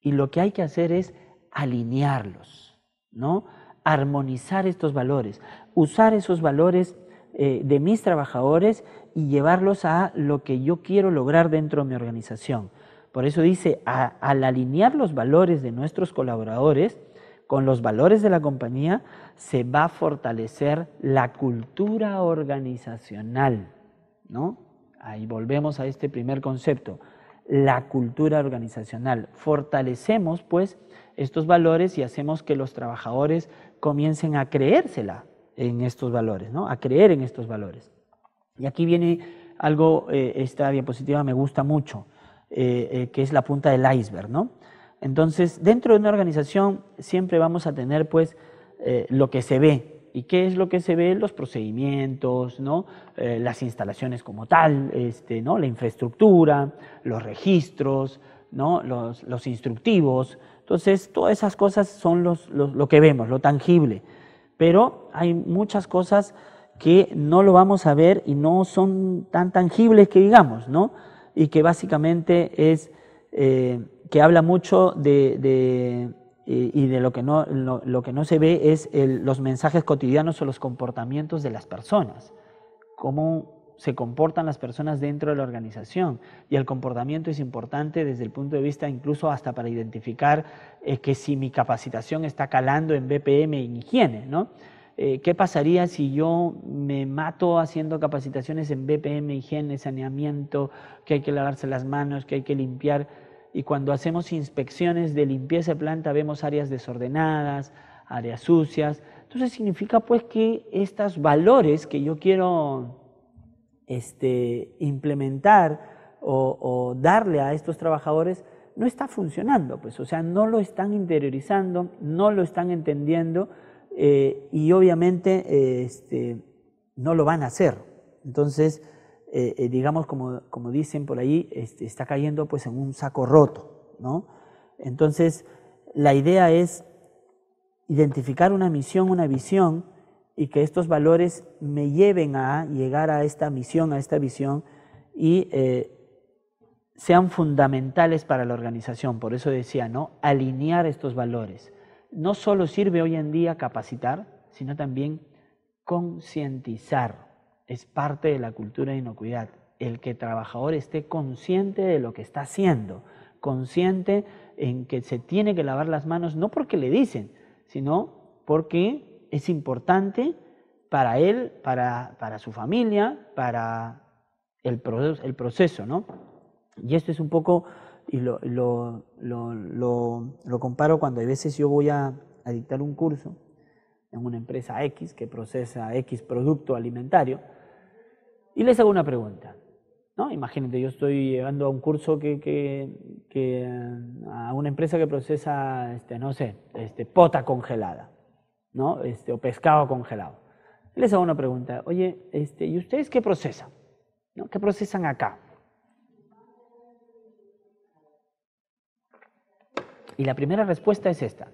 Y lo que hay que hacer es alinearlos, ¿no? armonizar estos valores, usar esos valores eh, de mis trabajadores y llevarlos a lo que yo quiero lograr dentro de mi organización. Por eso dice, al alinear los valores de nuestros colaboradores con los valores de la compañía, se va a fortalecer la cultura organizacional, ¿no? Ahí volvemos a este primer concepto, la cultura organizacional. Fortalecemos, pues, estos valores y hacemos que los trabajadores comiencen a creérsela en estos valores, ¿no? a creer en estos valores. Y aquí viene algo, eh, esta diapositiva me gusta mucho, eh, eh, que es la punta del iceberg. ¿no? Entonces, dentro de una organización siempre vamos a tener pues lo que se ve. ¿Y qué es lo que se ve? Los procedimientos, ¿no? las instalaciones como tal, este, ¿no? la infraestructura, los registros, ¿no? los instructivos, entonces, todas esas cosas son lo que vemos, lo tangible. Pero hay muchas cosas que no lo vamos a ver y no son tan tangibles que digamos, ¿no? Y que básicamente es eh, que habla mucho de, eh, y de lo que no, que no se ve es los mensajes cotidianos o los comportamientos de las personas. Cómo se comportan las personas dentro de la organización. Y el comportamiento es importante desde el punto de vista incluso hasta para identificar eh, que si mi capacitación está calando en BPM en higiene, ¿no? Eh, ¿Qué pasaría si yo me mato haciendo capacitaciones en BPM, higiene, saneamiento, que hay que lavarse las manos, que hay que limpiar? Y cuando hacemos inspecciones de limpieza de planta vemos áreas desordenadas, áreas sucias. Entonces significa pues que estos valores que yo quiero este, implementar o, darle a estos trabajadores no está funcionando, pues, o sea, no lo están interiorizando, no lo están entendiendo eh, y obviamente este, no lo van a hacer. Entonces, eh, eh, digamos, como, dicen por ahí, este, está cayendo pues en un saco roto, Entonces, la idea es identificar una misión, una visión, y que estos valores me lleven a llegar a esta misión, a esta visión y eh, sean fundamentales para la organización. Por eso decía, ¿no? Alinear estos valores. No solo sirve hoy en día capacitar, sino también concientizar. Es parte de la cultura de inocuidad. El que trabajador esté consciente de lo que está haciendo, consciente en que se tiene que lavar las manos, no porque le dicen, sino porque es importante para él, para, para su familia, para el, el proceso, ¿no? Y esto es un poco, y lo, lo, lo, lo comparo cuando a veces yo voy a, dictar un curso en una empresa X que procesa X producto alimentario, y les hago una pregunta. ¿no? Imagínate, yo estoy llevando a un curso que, que, que a una empresa que procesa, este, no sé, este, pota congelada. ¿no? Este, o pescado congelado. Les hago una pregunta, oye, este, ¿y ustedes qué procesan? ¿No? ¿Qué procesan acá? Y la primera respuesta es esta.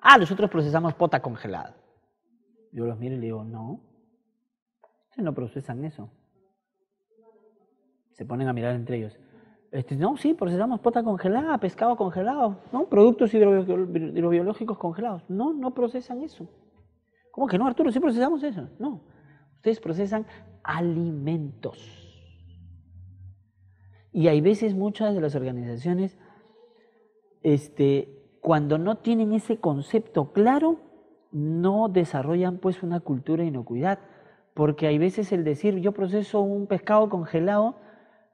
Ah, nosotros procesamos pota congelada. Yo los miro y le digo, no, ustedes no procesan eso. Se ponen a mirar entre ellos. Este, no, sí, procesamos pota congelada, pescado congelado, ¿no? Productos hidrobiológicos congelados. No, no procesan eso. ¿Cómo que no, Arturo? Sí procesamos eso. No. Ustedes procesan alimentos. Y hay veces muchas de las organizaciones, este, cuando no tienen ese concepto claro, no desarrollan pues una cultura de inocuidad. Porque hay veces el decir yo proceso un pescado congelado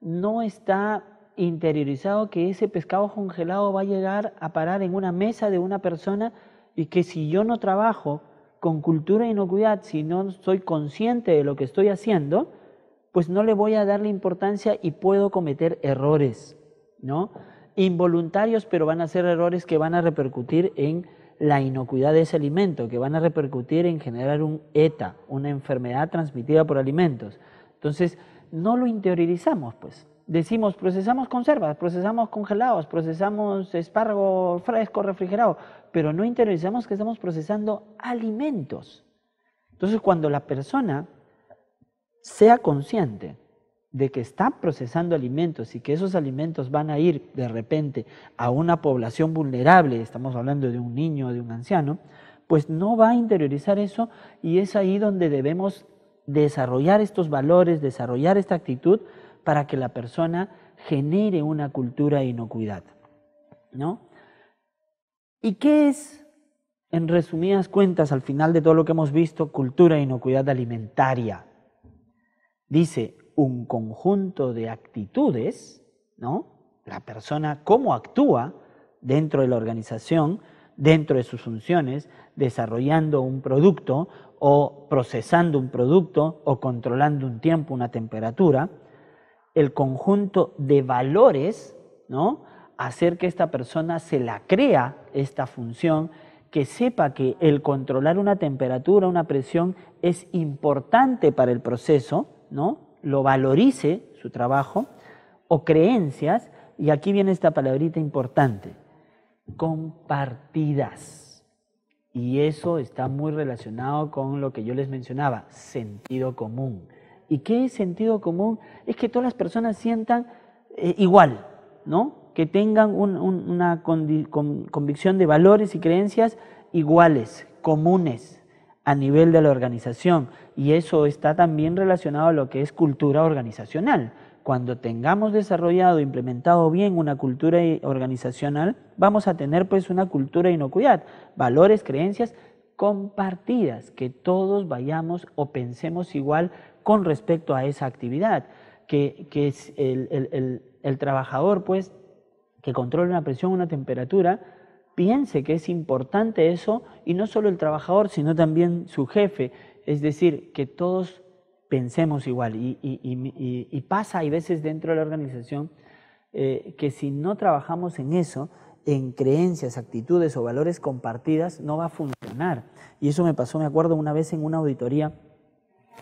no está interiorizado que ese pescado congelado va a llegar a parar en una mesa de una persona y que si yo no trabajo con cultura e inocuidad, si no soy consciente de lo que estoy haciendo, pues no le voy a dar la importancia y puedo cometer errores, ¿no? Involuntarios, pero van a ser errores que van a repercutir en la inocuidad de ese alimento, que van a repercutir en generar un ETA, una enfermedad transmitida por alimentos. Entonces, no lo interiorizamos, pues decimos procesamos conservas, procesamos congelados, procesamos espárragos fresco, refrigerado, pero no interiorizamos que estamos procesando alimentos. Entonces, cuando la persona sea consciente de que está procesando alimentos y que esos alimentos van a ir de repente a una población vulnerable, estamos hablando de un niño, o de un anciano, pues no va a interiorizar eso y es ahí donde debemos desarrollar estos valores, desarrollar esta actitud para que la persona genere una cultura de inocuidad. ¿no? ¿Y qué es, en resumidas cuentas, al final de todo lo que hemos visto, cultura de inocuidad alimentaria? Dice, un conjunto de actitudes, ¿no? La persona cómo actúa dentro de la organización, dentro de sus funciones, desarrollando un producto o procesando un producto o controlando un tiempo, una temperatura, el conjunto de valores, ¿no? Hacer que esta persona se la crea esta función, que sepa que el controlar una temperatura, una presión es importante para el proceso, ¿no? Lo valorice su trabajo o creencias, y aquí viene esta palabrita importante, compartidas. Y eso está muy relacionado con lo que yo les mencionaba, sentido común. ¿Y qué sentido común? Es que todas las personas sientan eh, igual, ¿no? Que tengan una convicción de valores y creencias iguales, comunes a nivel de la organización. Y eso está también relacionado a lo que es cultura organizacional. Cuando tengamos desarrollado, implementado bien una cultura organizacional, vamos a tener pues una cultura de inocuidad, valores, creencias compartidas, que todos vayamos o pensemos igual con respecto a esa actividad, que, es el, trabajador pues que controle una presión, una temperatura, piense que es importante eso y no solo el trabajador, sino también su jefe, es decir, que todos pensemos igual y, pasa, hay veces dentro de la organización, eh, que si no trabajamos en eso, en creencias, actitudes o valores compartidas, no va a funcionar. Y eso me pasó, me acuerdo, una vez en una auditoría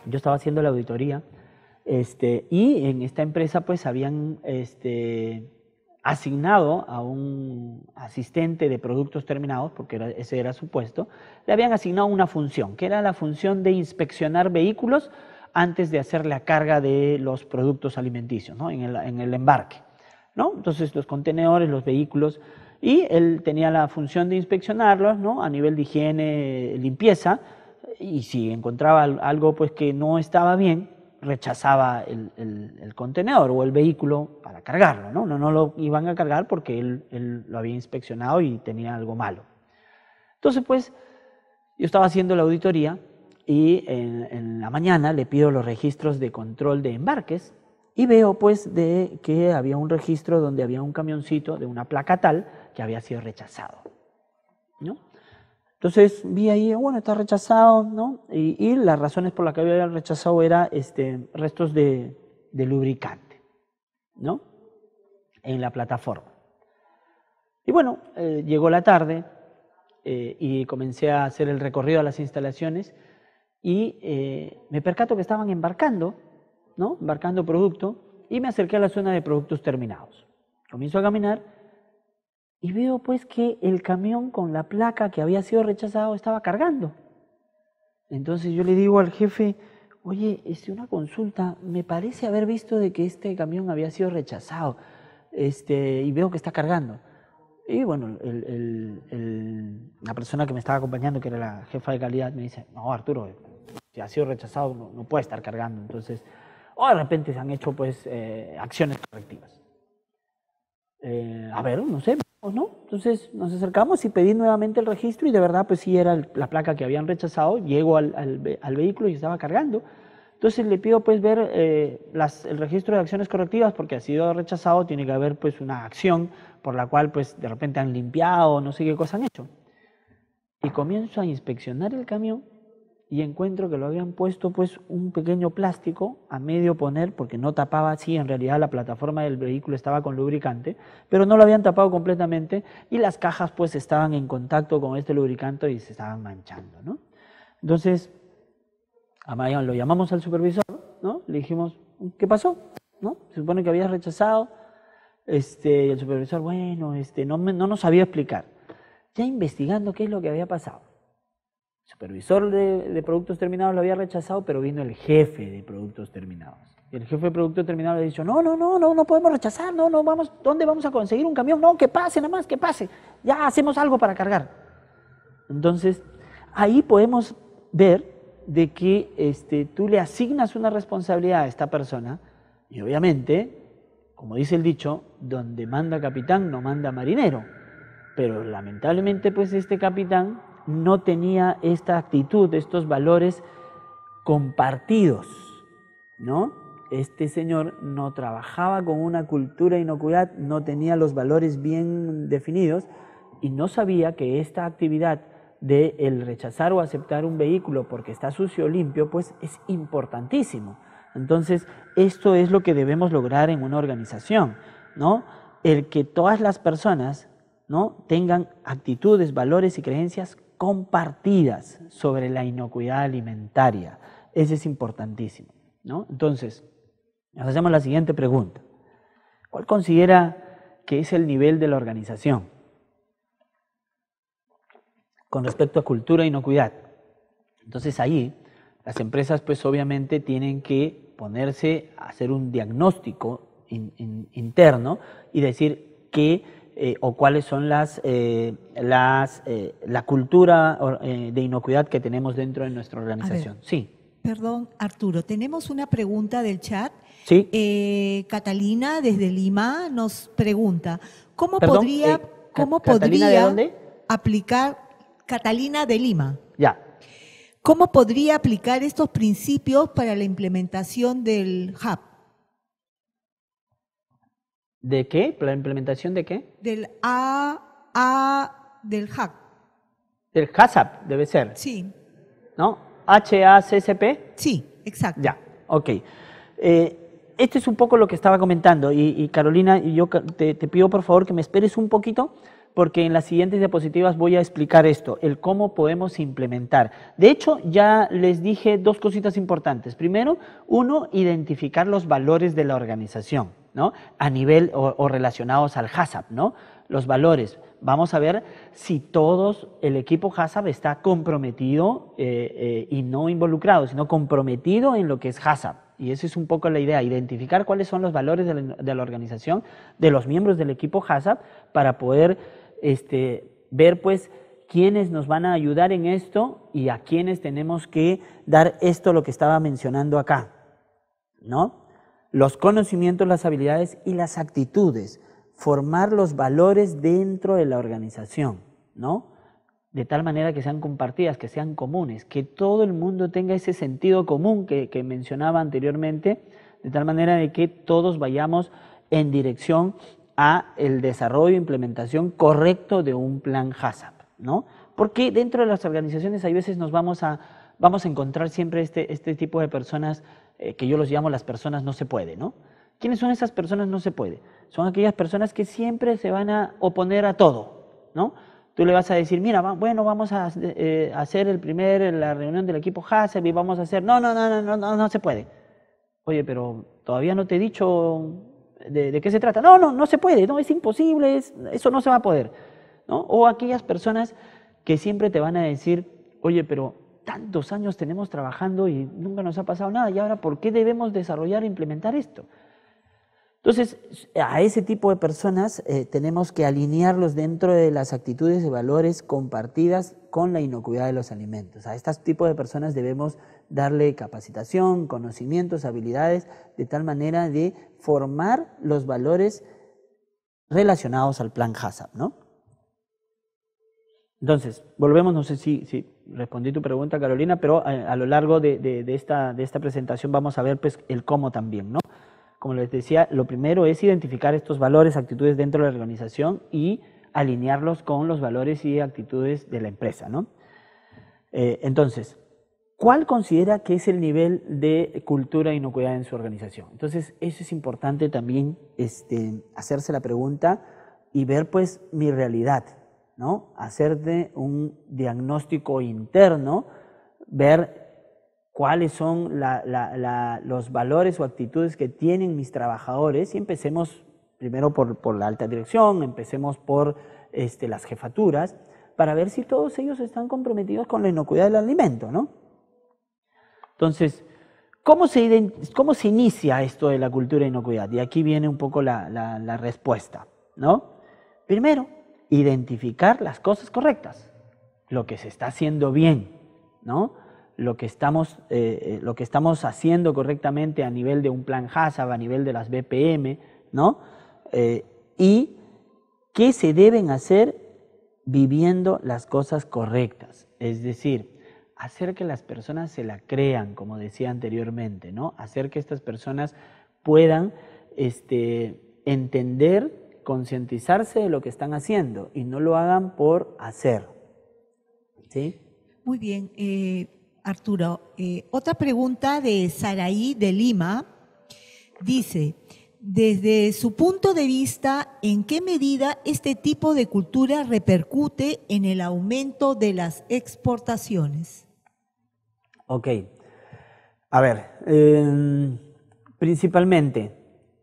yo estaba haciendo la auditoría este, y en esta empresa pues habían este, asignado a un asistente de productos terminados, porque ese era su puesto, le habían asignado una función, que era la función de inspeccionar vehículos antes de hacer la carga de los productos alimenticios en, el, embarque. Entonces los contenedores, los vehículos, y él tenía la función de inspeccionarlos a nivel de higiene, limpieza, y si encontraba algo pues que no estaba bien, rechazaba el, contenedor o el vehículo para cargarlo, ¿no? ¿no? lo iban a cargar porque él, lo había inspeccionado y tenía algo malo. Entonces, pues, yo estaba haciendo la auditoría y en, en, la mañana le pido los registros de control de embarques y veo pues de que había un registro donde había un camioncito de una placa tal que había sido rechazado. ¿no? Entonces vi ahí, bueno, está rechazado, ¿no? Y, las razones por las que había rechazado era este, restos de, lubricante, ¿no? En la plataforma. Y bueno, eh, llegó la tarde eh, y comencé a hacer el recorrido a las instalaciones y eh, me percato que estaban embarcando, ¿no? Embarcando producto y me acerqué a la zona de productos terminados. Comienzo a caminar y veo pues que el camión con la placa que había sido rechazado estaba cargando. Entonces yo le digo al jefe, oye, es este, una consulta, me parece haber visto de que este camión había sido rechazado este, y veo que está cargando. Y bueno, la persona que me estaba acompañando, que era la jefa de calidad, me dice, no, Arturo, si ha sido rechazado no, puede estar cargando. Entonces, o oh, de repente se han hecho pues eh, acciones correctivas. Eh, a ver, no sé, no. Entonces nos acercamos y pedí nuevamente el registro y de verdad pues sí era la placa que habían rechazado. Llego al, vehículo y estaba cargando. Entonces le pido pues ver eh, el registro de acciones correctivas porque ha sido rechazado, tiene que haber pues una acción por la cual pues de repente han limpiado, no sé qué cosa han hecho. Y comienzo a inspeccionar el camión y encuentro que lo habían puesto pues un pequeño plástico a medio poner porque no tapaba, sí, en realidad la plataforma del vehículo estaba con lubricante, pero no lo habían tapado completamente y las cajas pues estaban en contacto con este lubricante y se estaban manchando, ¿no? Entonces, a Mayan lo llamamos al supervisor, ¿no? Le dijimos, ¿qué pasó? ¿No? Se supone que había rechazado. Este, y el supervisor, bueno, este, no, no nos sabía explicar. Ya investigando qué es lo que había pasado supervisor de, productos terminados lo había rechazado, pero vino el jefe de productos terminados. El jefe de productos terminados le dijo, no, no, no, no, no podemos rechazar, no, no, vamos, ¿dónde vamos a conseguir un camión? No, que pase nada más, que pase, ya hacemos algo para cargar. Entonces, ahí podemos ver de que este, tú le asignas una responsabilidad a esta persona y obviamente, como dice el dicho, donde manda capitán no manda marinero. Pero lamentablemente pues este capitán no tenía esta actitud, estos valores compartidos, ¿no? Este señor no trabajaba con una cultura inocuidad, no tenía los valores bien definidos y no sabía que esta actividad de el rechazar o aceptar un vehículo porque está sucio o limpio, pues es importantísimo. Entonces, esto es lo que debemos lograr en una organización, ¿no? El que todas las personas ¿no? tengan actitudes, valores y creencias compartidas sobre la inocuidad alimentaria. Ese es importantísimo. ¿no? Entonces, nos hacemos la siguiente pregunta. ¿Cuál considera que es el nivel de la organización con respecto a cultura e inocuidad? Entonces ahí las empresas pues obviamente tienen que ponerse a hacer un diagnóstico interno y decir que eh, o cuáles son las, eh, las eh, la cultura de inocuidad que tenemos dentro de nuestra organización. sí. Perdón, Arturo, tenemos una pregunta del chat. Sí. Catalina desde Lima nos pregunta, ¿cómo podría, cómo podría aplicar Catalina de Lima? Ya. ¿Cómo podría aplicar estos principios para la implementación del hub? ¿De qué? ¿La implementación de qué? Del A, A del HAC. Del HACCP debe ser. Sí. no HACCP. Sí, exacto. Ya, ok. Eh, este es un poco lo que estaba comentando y, y Carolina, yo te, te, pido por favor que me esperes un poquito porque en las siguientes diapositivas voy a explicar esto, el cómo podemos implementar. De hecho, ya les dije dos cositas importantes. Primero, uno, identificar los valores de la organización. ¿no? A nivel o, relacionados al HASAP, ¿no? Los valores. Vamos a ver si todos, el equipo HACCP está comprometido eh, eh, y no involucrado, sino comprometido en lo que es HACCP. Y esa es un poco la idea, identificar cuáles son los valores de la, organización, de los miembros del equipo HACCP, para poder este, ver pues quiénes nos van a ayudar en esto y a quiénes tenemos que dar esto lo que estaba mencionando acá, ¿no? los conocimientos, las habilidades y las actitudes, formar los valores dentro de la organización, ¿no? De tal manera que sean compartidas, que sean comunes, que todo el mundo tenga ese sentido común que, mencionaba anteriormente, de tal manera de que todos vayamos en dirección a el desarrollo e implementación correcto de un plan HACCP, ¿no? Porque dentro de las organizaciones hay veces nos vamos a, vamos a encontrar siempre este, este tipo de personas eh, que yo los llamo las personas no se puede, ¿no? ¿Quiénes son esas personas no se puede? Son aquellas personas que siempre se van a oponer a todo, ¿no? Tú le vas a decir, mira, bueno, vamos a eh, hacer el primer, la reunión del equipo Hasem y vamos a hacer, no, no, no, no, no, no, se puede. Oye, pero todavía no te he dicho de, de, qué se trata. No, no, no se puede, no, es imposible, eso no se va a poder. ¿no? O aquellas personas que siempre te van a decir, oye, pero tantos años tenemos trabajando y nunca nos ha pasado nada, y ahora, ¿por qué debemos desarrollar e implementar esto? Entonces, a ese tipo de personas eh, tenemos que alinearlos dentro de las actitudes y valores compartidas con la inocuidad de los alimentos. A este tipo de personas debemos darle capacitación, conocimientos, habilidades, de tal manera de formar los valores relacionados al plan HACCP, ¿no? Entonces, volvemos, no sé si respondí tu pregunta, Carolina, pero eh, a, lo largo de, esta, presentación vamos a ver pues, el cómo también, ¿no? Como les decía, lo primero es identificar estos valores, actitudes dentro de la organización y alinearlos con los valores y actitudes de la empresa, eh, entonces, ¿cuál considera que es el nivel de cultura inocuidad en su organización? Entonces, eso es importante también este, hacerse la pregunta y ver pues mi realidad, ¿no? Hacerte un diagnóstico interno, ver cuáles son los valores o actitudes que tienen mis trabajadores y empecemos primero por, la alta dirección, empecemos por este, las jefaturas, para ver si todos ellos están comprometidos con la inocuidad del alimento, Entonces, ¿cómo se, cómo se inicia esto de la cultura de inocuidad? Y aquí viene un poco la, respuesta, ¿no? Primero, identificar las cosas correctas, lo que se está haciendo bien, ¿no? Lo que, estamos, eh, eh, lo que estamos haciendo correctamente a nivel de un plan HASAB, a nivel de las BPM, ¿no? Eh, y qué se deben hacer viviendo las cosas correctas, es decir, hacer que las personas se la crean, como decía anteriormente, ¿no? Hacer que estas personas puedan este, entender concientizarse de lo que están haciendo y no lo hagan por hacer. ¿Sí? Muy bien, eh, Arturo. Eh, otra pregunta de Saraí de Lima. Dice, desde su punto de vista, ¿en qué medida este tipo de cultura repercute en el aumento de las exportaciones? Ok. A ver, em, principalmente,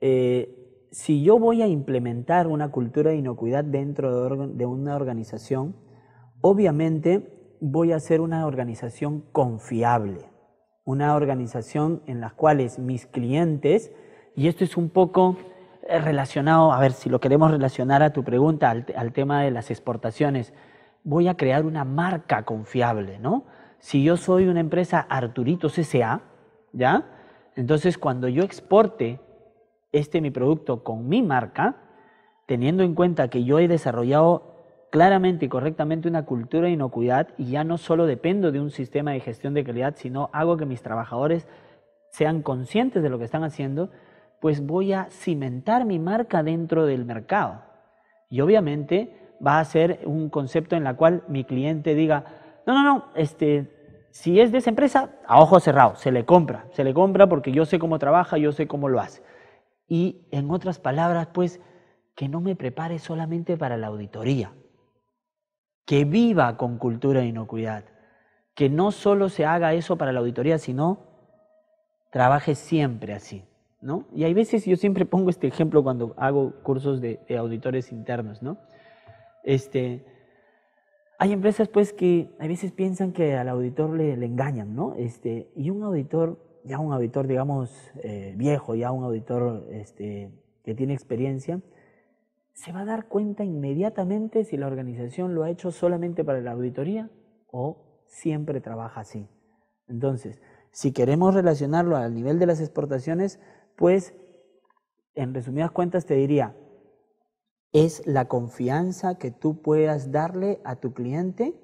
eh, si yo voy a implementar una cultura de inocuidad dentro de, una organización, obviamente voy a ser una organización confiable, una organización en la cual mis clientes, y esto es un poco eh, relacionado, a ver si lo queremos relacionar a tu pregunta, al, al tema de las exportaciones, voy a crear una marca confiable, ¿no? Si yo soy una empresa Arturitos S.A., ¿ya? Entonces cuando yo exporte este mi producto con mi marca, teniendo en cuenta que yo he desarrollado claramente y correctamente una cultura de inocuidad y ya no solo dependo de un sistema de gestión de calidad, sino hago que mis trabajadores sean conscientes de lo que están haciendo, pues voy a cimentar mi marca dentro del mercado. Y obviamente va a ser un concepto en el cual mi cliente diga, no, no, no, este, si es de esa empresa, a ojo cerrado, se le compra, se le compra porque yo sé cómo trabaja, yo sé cómo lo hace y en otras palabras, pues, que no me prepare solamente para la auditoría, que viva con cultura de inocuidad, que no solo se haga eso para la auditoría, sino trabaje siempre así, ¿no? Y hay veces, yo siempre pongo este ejemplo cuando hago cursos de, auditores internos, ¿no? Este, hay empresas pues que a veces piensan que al auditor le, le engañan, ¿no? Este, y un auditor ya un auditor, digamos, eh, viejo, ya un auditor este, que tiene experiencia, se va a dar cuenta inmediatamente si la organización lo ha hecho solamente para la auditoría o siempre trabaja así. Entonces, si queremos relacionarlo al nivel de las exportaciones, pues, en resumidas cuentas, te diría, es la confianza que tú puedas darle a tu cliente,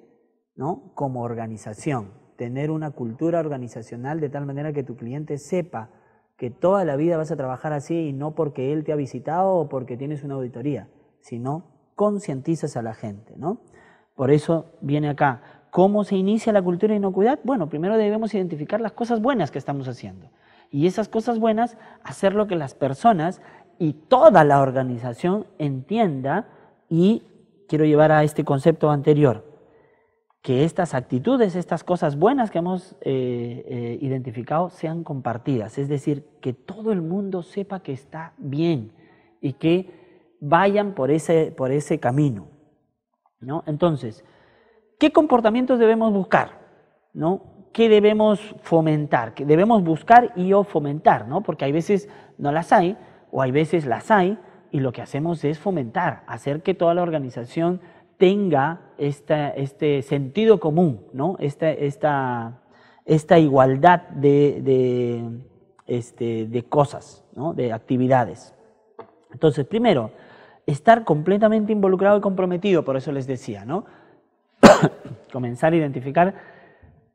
¿no? Como organización tener una cultura organizacional de tal manera que tu cliente sepa que toda la vida vas a trabajar así y no porque él te ha visitado o porque tienes una auditoría, sino concientizas a la gente, ¿no? Por eso viene acá. ¿Cómo se inicia la cultura de inocuidad? Bueno, primero debemos identificar las cosas buenas que estamos haciendo. Y esas cosas buenas, hacer lo que las personas y toda la organización entienda y quiero llevar a este concepto anterior que estas actitudes, estas cosas buenas que hemos eh, eh, identificado sean compartidas, es decir, que todo el mundo sepa que está bien y que vayan por ese, por ese camino. ¿no? Entonces, ¿qué comportamientos debemos buscar? ¿no? ¿Qué debemos fomentar? ¿Qué debemos buscar y o fomentar? Porque hay veces no las hay o hay veces las hay y lo que hacemos es fomentar, hacer que toda la organización tenga este sentido común, ¿no? esta, esta, esta igualdad de, de, este, de cosas, ¿no? de actividades. Entonces, primero, estar completamente involucrado y comprometido, por eso les decía, ¿no? comenzar a identificar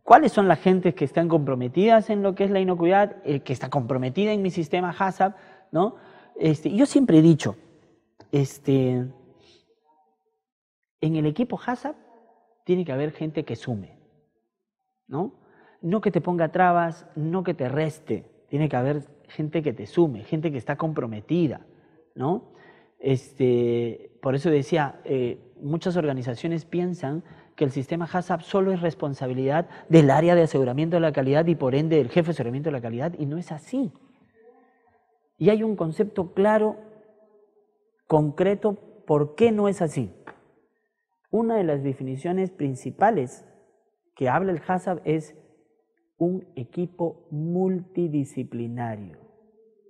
cuáles son las gentes que están comprometidas en lo que es la inocuidad, el eh, que está comprometida en mi sistema HACCP, ¿no? Este, yo siempre he dicho, este, en el equipo Hazard tiene que haber gente que sume, ¿no? No que te ponga trabas, no que te reste, tiene que haber gente que te sume, gente que está comprometida, ¿no? Este, por eso decía, eh, muchas organizaciones piensan que el sistema HACCP solo es responsabilidad del área de aseguramiento de la calidad y por ende del jefe de aseguramiento de la calidad, y no es así. Y hay un concepto claro, concreto, por qué no es así. Una de las definiciones principales que habla el HACCP es un equipo multidisciplinario.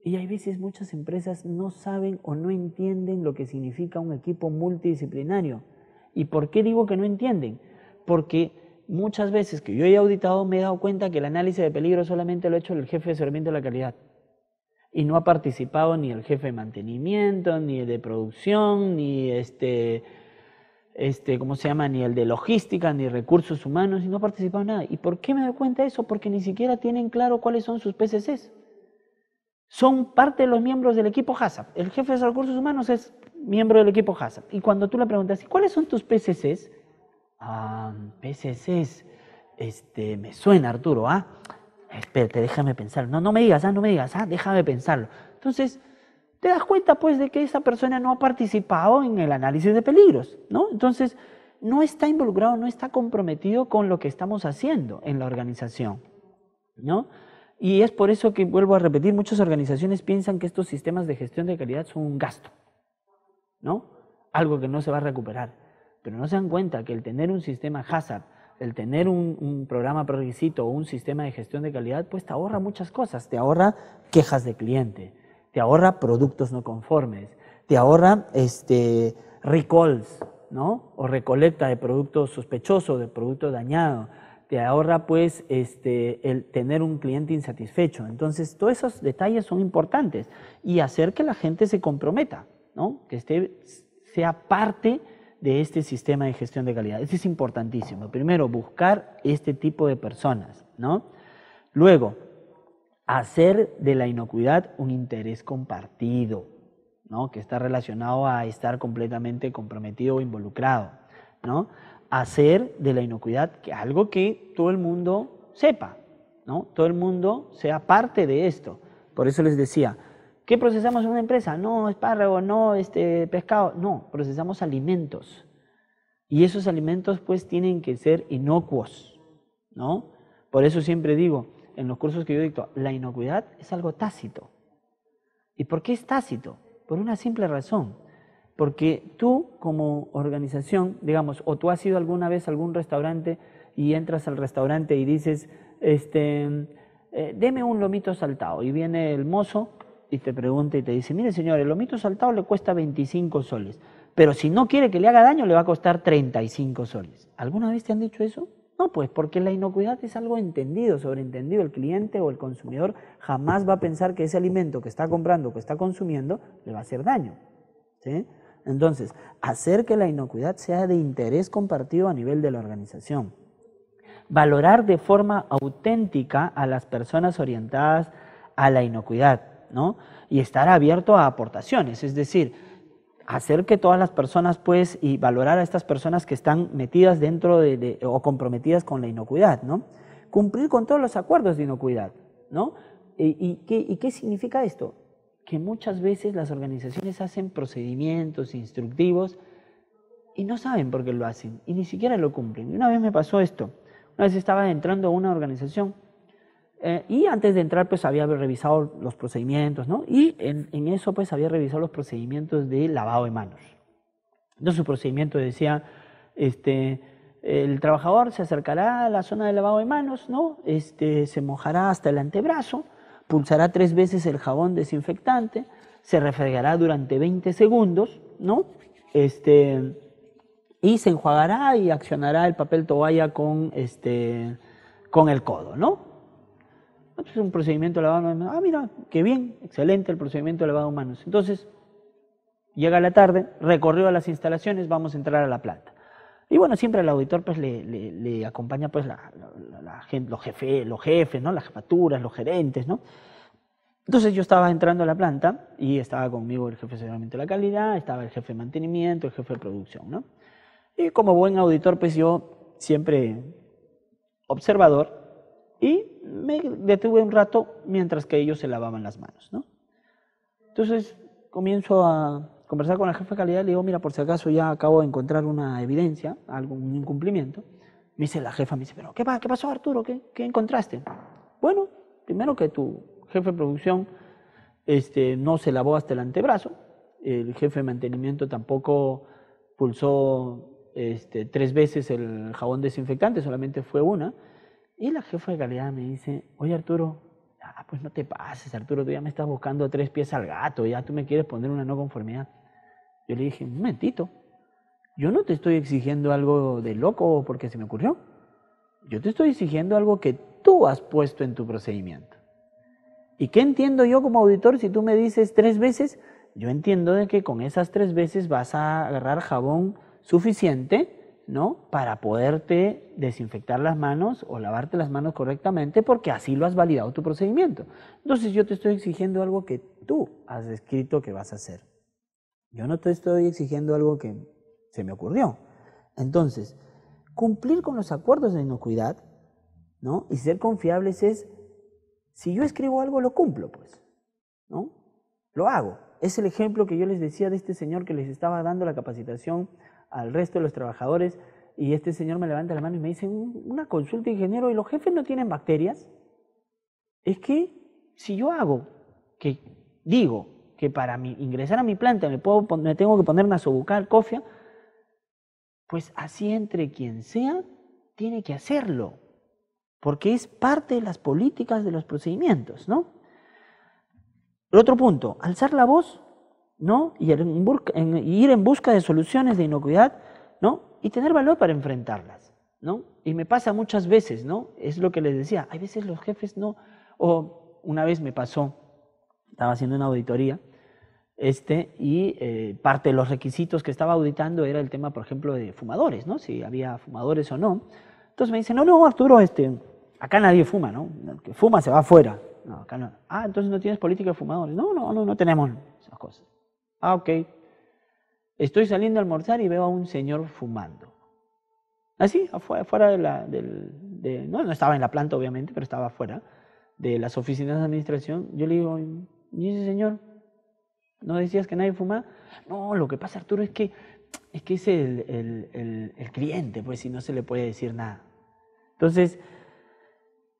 Y hay veces muchas empresas no saben o no entienden lo que significa un equipo multidisciplinario. ¿Y por qué digo que no entienden? Porque muchas veces que yo he auditado me he dado cuenta que el análisis de peligro solamente lo ha hecho el jefe de servicio de la calidad. Y no ha participado ni el jefe de mantenimiento, ni el de producción, ni este, este, ¿cómo se llama? Ni el de logística, ni recursos humanos, y no participado en nada. ¿Y por qué me doy cuenta de eso? Porque ni siquiera tienen claro cuáles son sus PCCs. Son parte de los miembros del equipo HASAP. El jefe de recursos humanos es miembro del equipo HASAP. Y cuando tú le preguntas, cuáles son tus PCCs? Ah, PCCs, este, me suena Arturo, ¿ah? Espérate, déjame pensar. No, no me digas, ah, no me digas, ah, déjame pensarlo. Entonces, te das cuenta pues de que esa persona no ha participado en el análisis de peligros, ¿no? Entonces, no está involucrado, no está comprometido con lo que estamos haciendo en la organización, ¿no? Y es por eso que vuelvo a repetir, muchas organizaciones piensan que estos sistemas de gestión de calidad son un gasto, ¿no? Algo que no se va a recuperar. Pero no se dan cuenta que el tener un sistema hazard, el tener un, programa progresito o un sistema de gestión de calidad, pues te ahorra muchas cosas, te ahorra quejas de cliente, te ahorra productos no conformes, te ahorra este, recalls, ¿no? O recolecta de productos sospechosos, de productos dañados, te ahorra pues este, el tener un cliente insatisfecho. Entonces, todos esos detalles son importantes y hacer que la gente se comprometa, ¿no? Que sea parte de este sistema de gestión de calidad. Eso es importantísimo. Primero, buscar este tipo de personas, ¿no? Luego, hacer de la inocuidad un interés compartido, ¿no? que está relacionado a estar completamente comprometido o involucrado. ¿no? Hacer de la inocuidad que algo que todo el mundo sepa, ¿no? todo el mundo sea parte de esto. Por eso les decía, ¿qué procesamos en una empresa? No, espárrago, no, este, pescado, no, procesamos alimentos. Y esos alimentos pues tienen que ser inocuos, ¿no? Por eso siempre digo, en los cursos que yo dicto, la inocuidad es algo tácito. ¿Y por qué es tácito? Por una simple razón. Porque tú como organización, digamos, o tú has ido alguna vez a algún restaurante y entras al restaurante y dices, este, eh, deme un lomito saltado. Y viene el mozo y te pregunta y te dice, mire señor, el lomito saltado le cuesta 25 soles, pero si no quiere que le haga daño le va a costar 35 soles. ¿Alguna vez te han dicho eso? No, pues porque la inocuidad es algo entendido, sobreentendido. El cliente o el consumidor jamás va a pensar que ese alimento que está comprando, que está consumiendo, le va a hacer daño. Entonces, hacer que la inocuidad sea de interés compartido a nivel de la organización. Valorar de forma auténtica a las personas orientadas a la inocuidad, ¿no? Y estar abierto a aportaciones, es decir, hacer que todas las personas, pues, y valorar a estas personas que están metidas dentro de, o comprometidas con la inocuidad, ¿no? Cumplir con todos los acuerdos de inocuidad, ¿no? ¿Y, qué, ¿Y, qué, significa esto? Que muchas veces las organizaciones hacen procedimientos instructivos y no saben por qué lo hacen y ni siquiera lo cumplen. Una vez me pasó esto. Una vez estaba entrando a una organización eh, y antes de entrar, pues había revisado los procedimientos, ¿no? Y en, eso, pues había revisado los procedimientos de lavado de manos. Entonces, su procedimiento decía, este, el trabajador se acercará a la zona de lavado de manos, ¿no? Este, se mojará hasta el antebrazo, pulsará tres veces el jabón desinfectante, se refregará durante 20 segundos, ¿no? Este, y se enjuagará y accionará el papel toalla con, este, con el codo, ¿no? es un procedimiento de lavado de manos. Ah, mira, qué bien, excelente el procedimiento de lavado de manos. Entonces, llega la tarde, recorrió a las instalaciones, vamos a entrar a la planta. Y bueno, siempre el auditor pues le, acompaña pues la, la, gente, los jefes, los jefes, ¿no? Las jefaturas, los gerentes, ¿no? Entonces yo estaba entrando a la planta y estaba conmigo el jefe de seguimiento de la calidad, estaba el jefe de mantenimiento, el jefe de producción, ¿no? Y como buen auditor, pues yo siempre observador, y me detuve un rato mientras que ellos se lavaban las manos, ¿no? Entonces comienzo a conversar con la jefa de calidad, le digo, mira, por si acaso ya acabo de encontrar una evidencia, algún incumplimiento. Me dice la jefa, me dice, pero ¿qué, pasó Arturo? ¿Qué, ¿Qué encontraste? Bueno, primero que tu jefe de producción este, no se lavó hasta el antebrazo, el jefe de mantenimiento tampoco pulsó este, tres veces el jabón desinfectante, solamente fue una y la jefa de calidad me dice, oye Arturo, ah, pues no te pases, Arturo, tú ya me estás buscando tres pies al gato, ya tú me quieres poner una no conformidad. Yo le dije, un momentito, yo no te estoy exigiendo algo de loco porque se me ocurrió. Yo te estoy exigiendo algo que tú has puesto en tu procedimiento. ¿Y qué entiendo yo como auditor si tú me dices tres veces? Yo entiendo de que con esas tres veces vas a agarrar jabón suficiente ¿no? Para poderte desinfectar las manos o lavarte las manos correctamente porque así lo has validado tu procedimiento. Entonces yo te estoy exigiendo algo que tú has escrito que vas a hacer. Yo no te estoy exigiendo algo que se me ocurrió. Entonces, cumplir con los acuerdos de inocuidad, ¿no? Y ser confiables es, si yo escribo algo, lo cumplo, pues, ¿no? Lo hago. Es el ejemplo que yo les decía de este señor que les estaba dando la capacitación al resto de los trabajadores y este señor me levanta la mano y me dice, una consulta ingeniero, ¿y los jefes no tienen bacterias? Es que si yo hago, que digo que para ingresar a mi planta me, tengo que poner sobucal, cofia, pues así entre quien sea, tiene que hacerlo, porque es parte de las políticas de los procedimientos, ¿no? El otro punto, alzar la voz ¿no? Y, ir en busca de soluciones de inocuidad, ¿no? Y tener valor para enfrentarlas, ¿no? Y me pasa muchas veces, ¿no? Es lo que les decía, hay veces los jefes no, o una vez me pasó, estaba haciendo una auditoría, este, y eh, parte de los requisitos que estaba auditando era el tema, por ejemplo, de fumadores, ¿no? Si había fumadores o no. Entonces me dicen, no, no, Arturo, este, acá nadie fuma, ¿no? El que fuma se va afuera. No, acá Ah, entonces no tienes política de fumadores. No, no, no, no tenemos esas cosas. Ah, ok. Estoy saliendo a almorzar y veo a un señor fumando. Así, ah, afuera, de la... no, no estaba en la planta, obviamente, pero estaba afuera de las oficinas de administración. Yo le digo, ¿y ese señor? ¿No decías que nadie fuma? No, lo que pasa, Arturo, es que es, que es el, cliente, pues, y no se le puede decir nada. Entonces,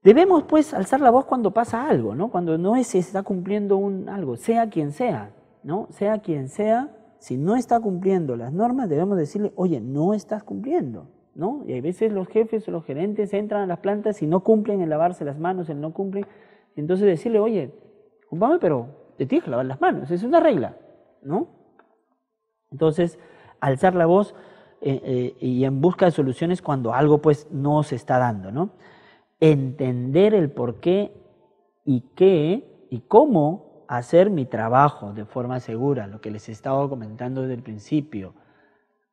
debemos, pues, alzar la voz cuando pasa algo, ¿no? Cuando no se está cumpliendo un, algo, sea quien sea. ¿no? Sea quien sea, si no está cumpliendo las normas, debemos decirle, oye, no estás cumpliendo, ¿no? Y a veces los jefes o los gerentes entran a las plantas y no cumplen en lavarse las manos, el no cumplen. Entonces decirle, oye, cúpame pero te tienes que lavar las manos, es una regla, ¿no? Entonces, alzar la voz eh, eh, y en busca de soluciones cuando algo pues no se está dando, ¿no? Entender el por qué y qué y cómo hacer mi trabajo de forma segura, lo que les estaba comentando desde el principio,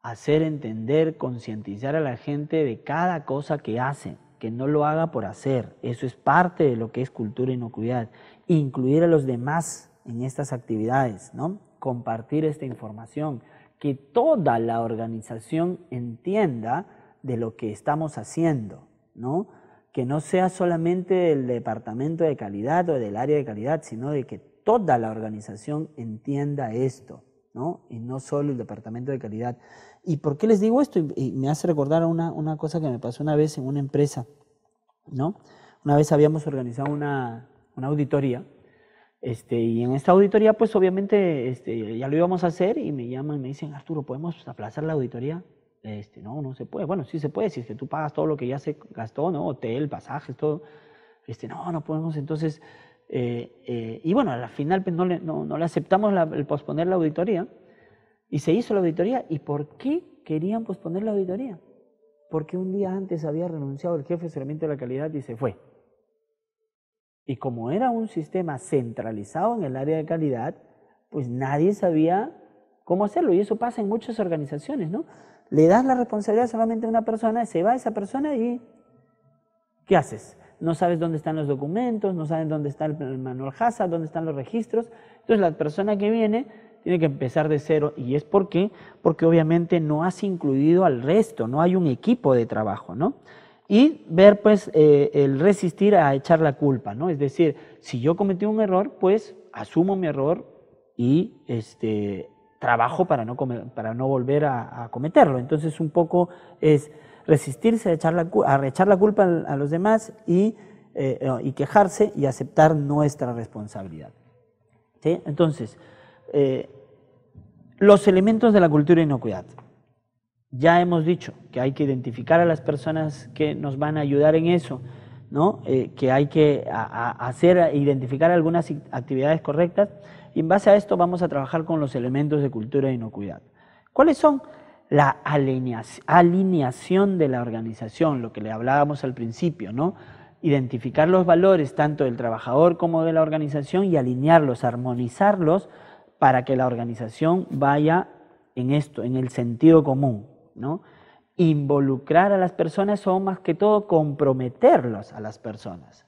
hacer entender, concientizar a la gente de cada cosa que hace que no lo haga por hacer, eso es parte de lo que es cultura inocuidad, incluir a los demás en estas actividades, ¿no? compartir esta información, que toda la organización entienda de lo que estamos haciendo, ¿no? que no sea solamente del departamento de calidad o del área de calidad, sino de que toda la organización entienda esto, ¿no? Y no solo el departamento de calidad. ¿Y por qué les digo esto? Y, me hace recordar una, cosa que me pasó una vez en una empresa, ¿no? Una vez habíamos organizado una, auditoría, este, y en esta auditoría, pues obviamente este, ya lo íbamos a hacer y me llaman y me dicen, Arturo, ¿podemos aplazar la auditoría? Este, no, no se puede. Bueno, sí se puede, si tú pagas todo lo que ya se gastó, ¿no? Hotel, pasajes, todo. Este, no, no podemos. Entonces, eh, eh, y bueno, al final pues, no le, no, aceptamos el posponer la auditoría y se hizo la auditoría. ¿Y por qué querían posponer la auditoría? Porque un día antes había renunciado el jefe de de la calidad y se fue. Y como era un sistema centralizado en el área de calidad, pues nadie sabía cómo hacerlo. Y eso pasa en muchas organizaciones, ¿no? Le das la responsabilidad solamente a una persona, se va esa persona y ¿qué haces? no sabes dónde están los documentos, no sabes dónde está el, manual HASA, dónde están los registros. Entonces la persona que viene tiene que empezar de cero y es por qué, porque obviamente no has incluido al resto, no hay un equipo de trabajo, ¿no? Y ver pues eh, el resistir a echar la culpa, ¿no? Es decir, si yo cometí un error, pues asumo mi error y este, trabajo para no, para no volver a cometerlo. Entonces un poco es resistirse a echar la, culpa a los demás eh, y, quejarse y aceptar nuestra responsabilidad. Entonces, eh, los elementos de la cultura de inocuidad. Ya hemos dicho que hay que identificar a las personas que nos van a ayudar en eso, eh, que hay que hacer, identificar algunas actividades correctas. Y en base a esto vamos a trabajar con los elementos de cultura de inocuidad. ¿Cuáles son? la alineación de la organización, lo que le hablábamos al principio, ¿no? Identificar los valores tanto del trabajador como de la organización y alinearlos, armonizarlos para que la organización vaya en esto, en el sentido común, ¿no? Involucrar a las personas o más que todo comprometerlos a las personas.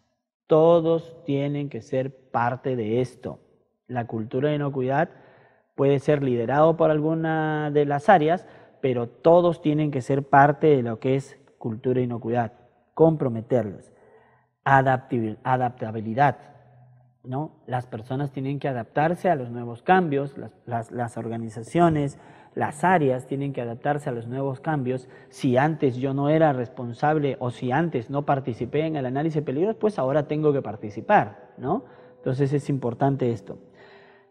Todos tienen que ser parte de esto. La cultura de inocuidad puede ser liderado por alguna de las áreas, pero todos tienen que ser parte de lo que es cultura e inocuidad, comprometerlos. Adaptabilidad, ¿no? Las personas tienen que adaptarse a los nuevos cambios, las, las organizaciones, las áreas tienen que adaptarse a los nuevos cambios. Si antes yo no era responsable o si antes no participé en el análisis de peligros, pues ahora tengo que participar, ¿no? Entonces es importante esto.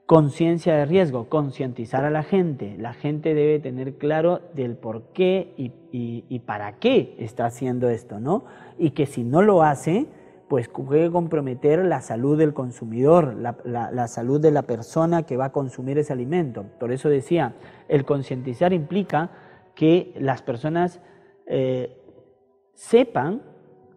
Conciencia de riesgo, concientizar a la gente. La gente debe tener claro del por qué y, para qué está haciendo esto, ¿no? Y que si no lo hace, pues puede comprometer la salud del consumidor, la, salud de la persona que va a consumir ese alimento. Por eso decía, el concientizar implica que las personas eh, sepan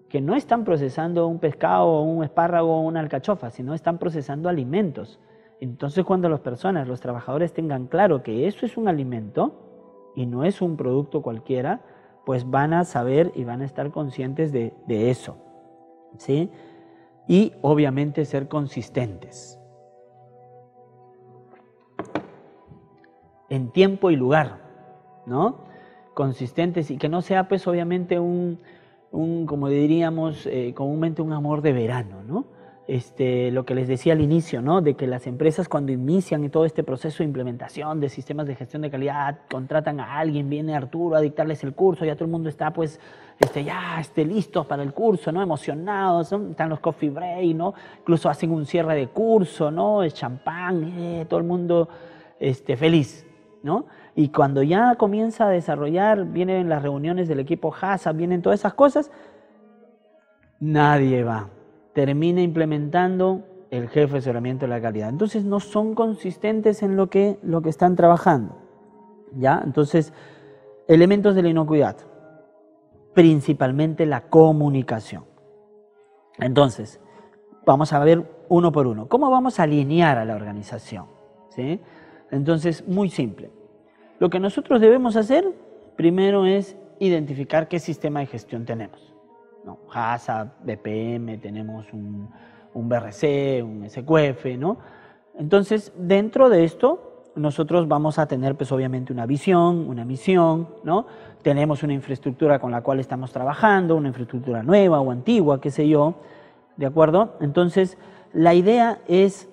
que no están procesando un pescado, un espárrago o una alcachofa, sino están procesando alimentos entonces cuando las personas, los trabajadores tengan claro que eso es un alimento y no es un producto cualquiera, pues van a saber y van a estar conscientes de, eso. ¿sí? Y obviamente ser consistentes. En tiempo y lugar, ¿no? Consistentes y que no sea pues obviamente un, como diríamos eh, comúnmente, un amor de verano, ¿no? Este, lo que les decía al inicio, De que las empresas cuando inician todo este proceso de implementación de sistemas de gestión de calidad, contratan a alguien, viene Arturo a dictarles el curso, ya todo el mundo está pues, este, ya este, para el curso, ¿no? Emocionados, están los coffee break, Incluso hacen un cierre de curso, ¿no? El champán, eh, todo el mundo feliz, Y cuando ya comienza a desarrollar, vienen las reuniones del equipo HASA, vienen todas esas cosas, nadie va termina implementando el jefe de asesoramiento de la calidad. Entonces no son consistentes en lo que, lo que están trabajando. ¿ya? Entonces, elementos de la inocuidad, principalmente la comunicación. Entonces, vamos a ver uno por uno. ¿Cómo vamos a alinear a la organización? ¿Sí? Entonces, muy simple. Lo que nosotros debemos hacer primero es identificar qué sistema de gestión tenemos. ¿no? HASA, BPM, tenemos un, un BRC, un SQF, ¿no? Entonces, dentro de esto, nosotros vamos a tener, pues obviamente, una visión, una misión, ¿no? Tenemos una infraestructura con la cual estamos trabajando, una infraestructura nueva o antigua, qué sé yo, ¿de acuerdo? Entonces, la idea es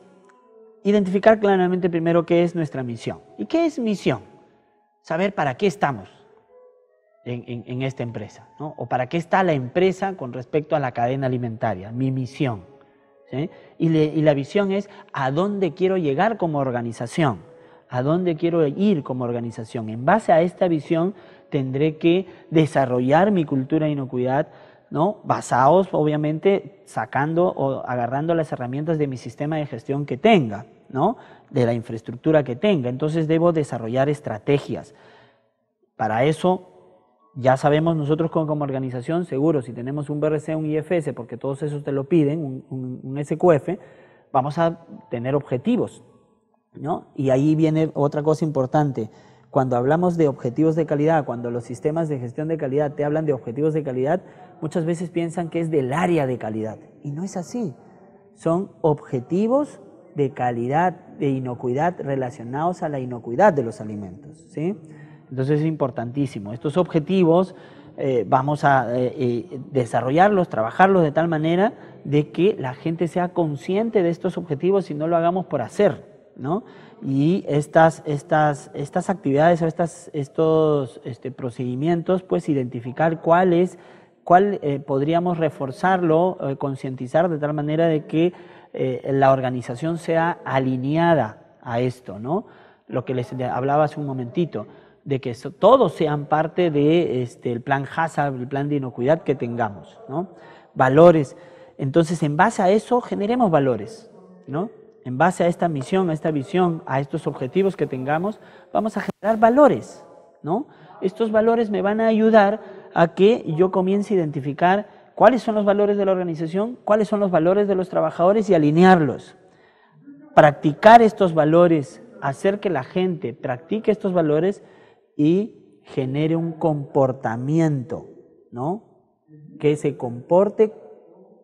identificar claramente primero qué es nuestra misión. ¿Y qué es misión? Saber para qué estamos en, esta empresa? ¿no? ¿O para qué está la empresa con respecto a la cadena alimentaria? Mi misión. Y, y la visión es a dónde quiero llegar como organización, a dónde quiero ir como organización. En base a esta visión tendré que desarrollar mi cultura de inocuidad, ¿no? basados obviamente sacando o agarrando las herramientas de mi sistema de gestión que tenga, ¿no? de la infraestructura que tenga. Entonces debo desarrollar estrategias. Para eso ya sabemos nosotros como organización, seguro, si tenemos un BRC, un IFS, porque todos esos te lo piden, un, SQF, vamos a tener objetivos. ¿no? Y ahí viene otra cosa importante. Cuando hablamos de objetivos de calidad, cuando los sistemas de gestión de calidad te hablan de objetivos de calidad, muchas veces piensan que es del área de calidad. Y no es así. Son objetivos de calidad, de inocuidad relacionados a la inocuidad de los alimentos. ¿sí? Entonces es importantísimo. Estos objetivos eh, vamos a eh, eh, desarrollarlos, trabajarlos de tal manera de que la gente sea consciente de estos objetivos y no lo hagamos por hacer. Y estas, actividades o estos este, procedimientos, pues identificar cuál es, cuál podríamos reforzarlo, concientizar de tal manera de que la organización sea alineada a esto, ¿no? Lo que les hablaba hace un momentito de que todos sean parte del este, el plan HASA, el plan de inocuidad que tengamos, ¿no? Valores. Entonces, en base a eso, generemos valores, ¿no? En base a esta misión, a esta visión, a estos objetivos que tengamos, vamos a generar valores, ¿no? Estos valores me van a ayudar a que yo comience a identificar cuáles son los valores de la organización, cuáles son los valores de los trabajadores y alinearlos. Practicar estos valores, hacer que la gente practique estos valores, y genere un comportamiento, ¿no? Que se comporte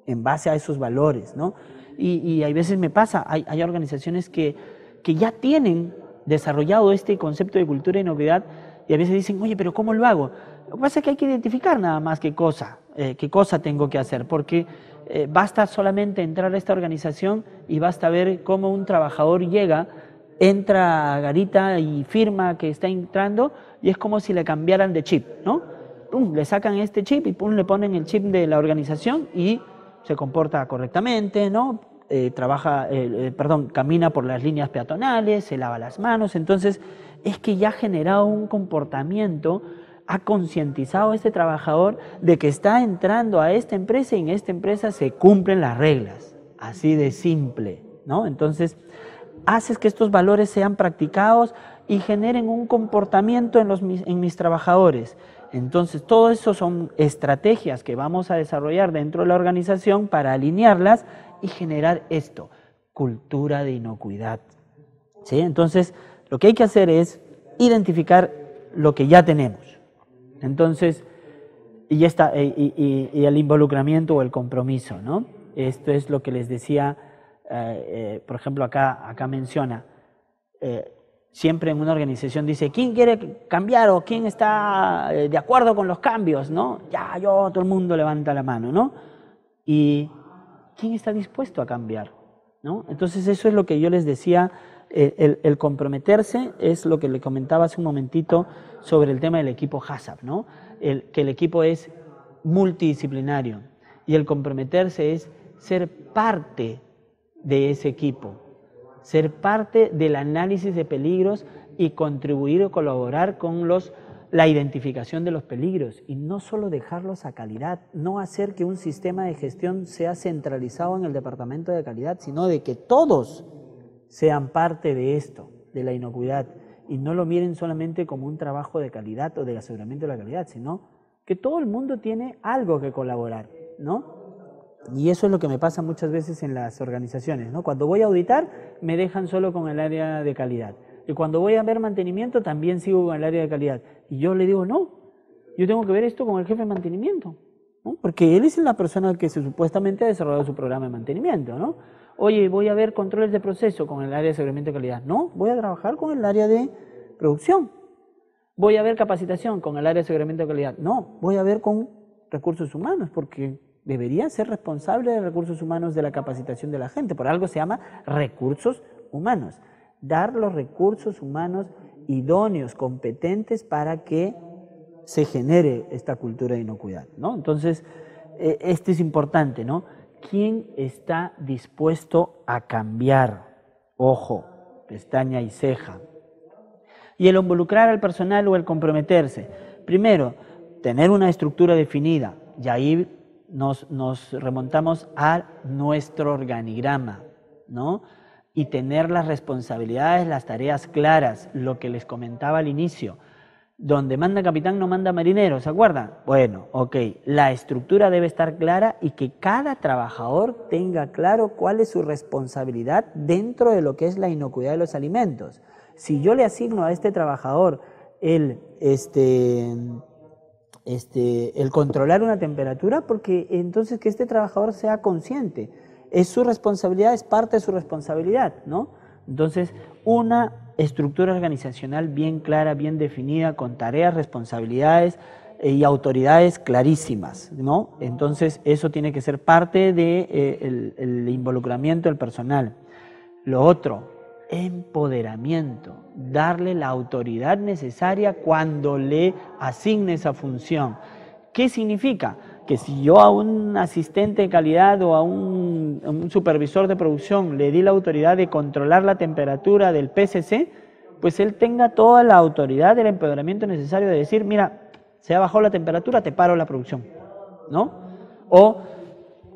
en base a esos valores, ¿no? Y, y hay veces me pasa, hay, hay organizaciones que, ya tienen desarrollado este concepto de cultura y novedad y a veces dicen, oye, pero ¿cómo lo hago? Lo que pasa es que hay que identificar nada más qué cosa, eh, qué cosa tengo que hacer, porque eh, basta solamente entrar a esta organización y basta ver cómo un trabajador llega entra Garita y firma que está entrando y es como si le cambiaran de chip, ¿no? le sacan este chip y le ponen el chip de la organización y se comporta correctamente, ¿no? Eh, trabaja, eh, eh, perdón, camina por las líneas peatonales, se lava las manos, entonces es que ya ha generado un comportamiento, ha concientizado a este trabajador de que está entrando a esta empresa y en esta empresa se cumplen las reglas, así de simple, ¿no? Entonces, haces que estos valores sean practicados y generen un comportamiento en, mis trabajadores. Entonces, todo eso son estrategias que vamos a desarrollar dentro de la organización para alinearlas y generar esto, cultura de inocuidad. Entonces, lo que hay que hacer es identificar lo que ya tenemos. Entonces, y, y el involucramiento o el compromiso, ¿no? Esto es lo que les decía eh, eh, por ejemplo, acá, acá menciona, eh, siempre en una organización dice, ¿quién quiere cambiar o quién está de acuerdo con los cambios? ¿no? Ya, yo, todo el mundo levanta la mano, ¿no? Y ¿quién está dispuesto a cambiar? ¿no? Entonces eso es lo que yo les decía, el, comprometerse es lo que le comentaba hace un momentito sobre el tema del equipo HACCP, ¿no? que el equipo es multidisciplinario y el comprometerse es ser parte de ese equipo, ser parte del análisis de peligros y contribuir o colaborar con los, la identificación de los peligros y no solo dejarlos a calidad, no hacer que un sistema de gestión sea centralizado en el departamento de calidad, sino de que todos sean parte de esto, de la inocuidad, y no lo miren solamente como un trabajo de calidad o de aseguramiento de la calidad, sino que todo el mundo tiene algo que colaborar, ¿no? Y eso es lo que me pasa muchas veces en las organizaciones, ¿no? Cuando voy a auditar, me dejan solo con el área de calidad. Y cuando voy a ver mantenimiento, también sigo con el área de calidad. Y yo le digo, no, yo tengo que ver esto con el jefe de mantenimiento, ¿no? Porque él es la persona que se, supuestamente ha desarrollado su programa de mantenimiento, ¿no? Oye, voy a ver controles de proceso con el área de seguimiento de calidad. No, voy a trabajar con el área de producción. Voy a ver capacitación con el área de seguimiento de calidad. No, voy a ver con recursos humanos, porque deberían ser responsables de recursos humanos de la capacitación de la gente. Por algo se llama recursos humanos. Dar los recursos humanos idóneos, competentes para que se genere esta cultura de inocuidad. ¿no? Entonces, esto eh, este es importante, ¿no? ¿Quién está dispuesto a cambiar? Ojo, pestaña y ceja. Y el involucrar al personal o el comprometerse. Primero, tener una estructura definida. Y ahí nos, remontamos a nuestro organigrama, ¿no? Y tener las responsabilidades, las tareas claras, lo que les comentaba al inicio. Donde manda capitán no manda marinero, ¿se acuerdan? Bueno, ok, la estructura debe estar clara y que cada trabajador tenga claro cuál es su responsabilidad dentro de lo que es la inocuidad de los alimentos. Si yo le asigno a este trabajador el, este, este, el controlar una temperatura, porque entonces que este trabajador sea consciente. Es su responsabilidad, es parte de su responsabilidad, ¿no? Entonces, una estructura organizacional bien clara, bien definida, con tareas, responsabilidades eh, y autoridades clarísimas, ¿no? Entonces, eso tiene que ser parte del de, eh, involucramiento del personal. Lo otro, empoderamiento, darle la autoridad necesaria cuando le asigne esa función. ¿Qué significa? Que si yo a un asistente de calidad o a un, supervisor de producción le di la autoridad de controlar la temperatura del PCC, pues él tenga toda la autoridad del empoderamiento necesario de decir, mira, se ha bajado la temperatura, te paro la producción, ¿no? O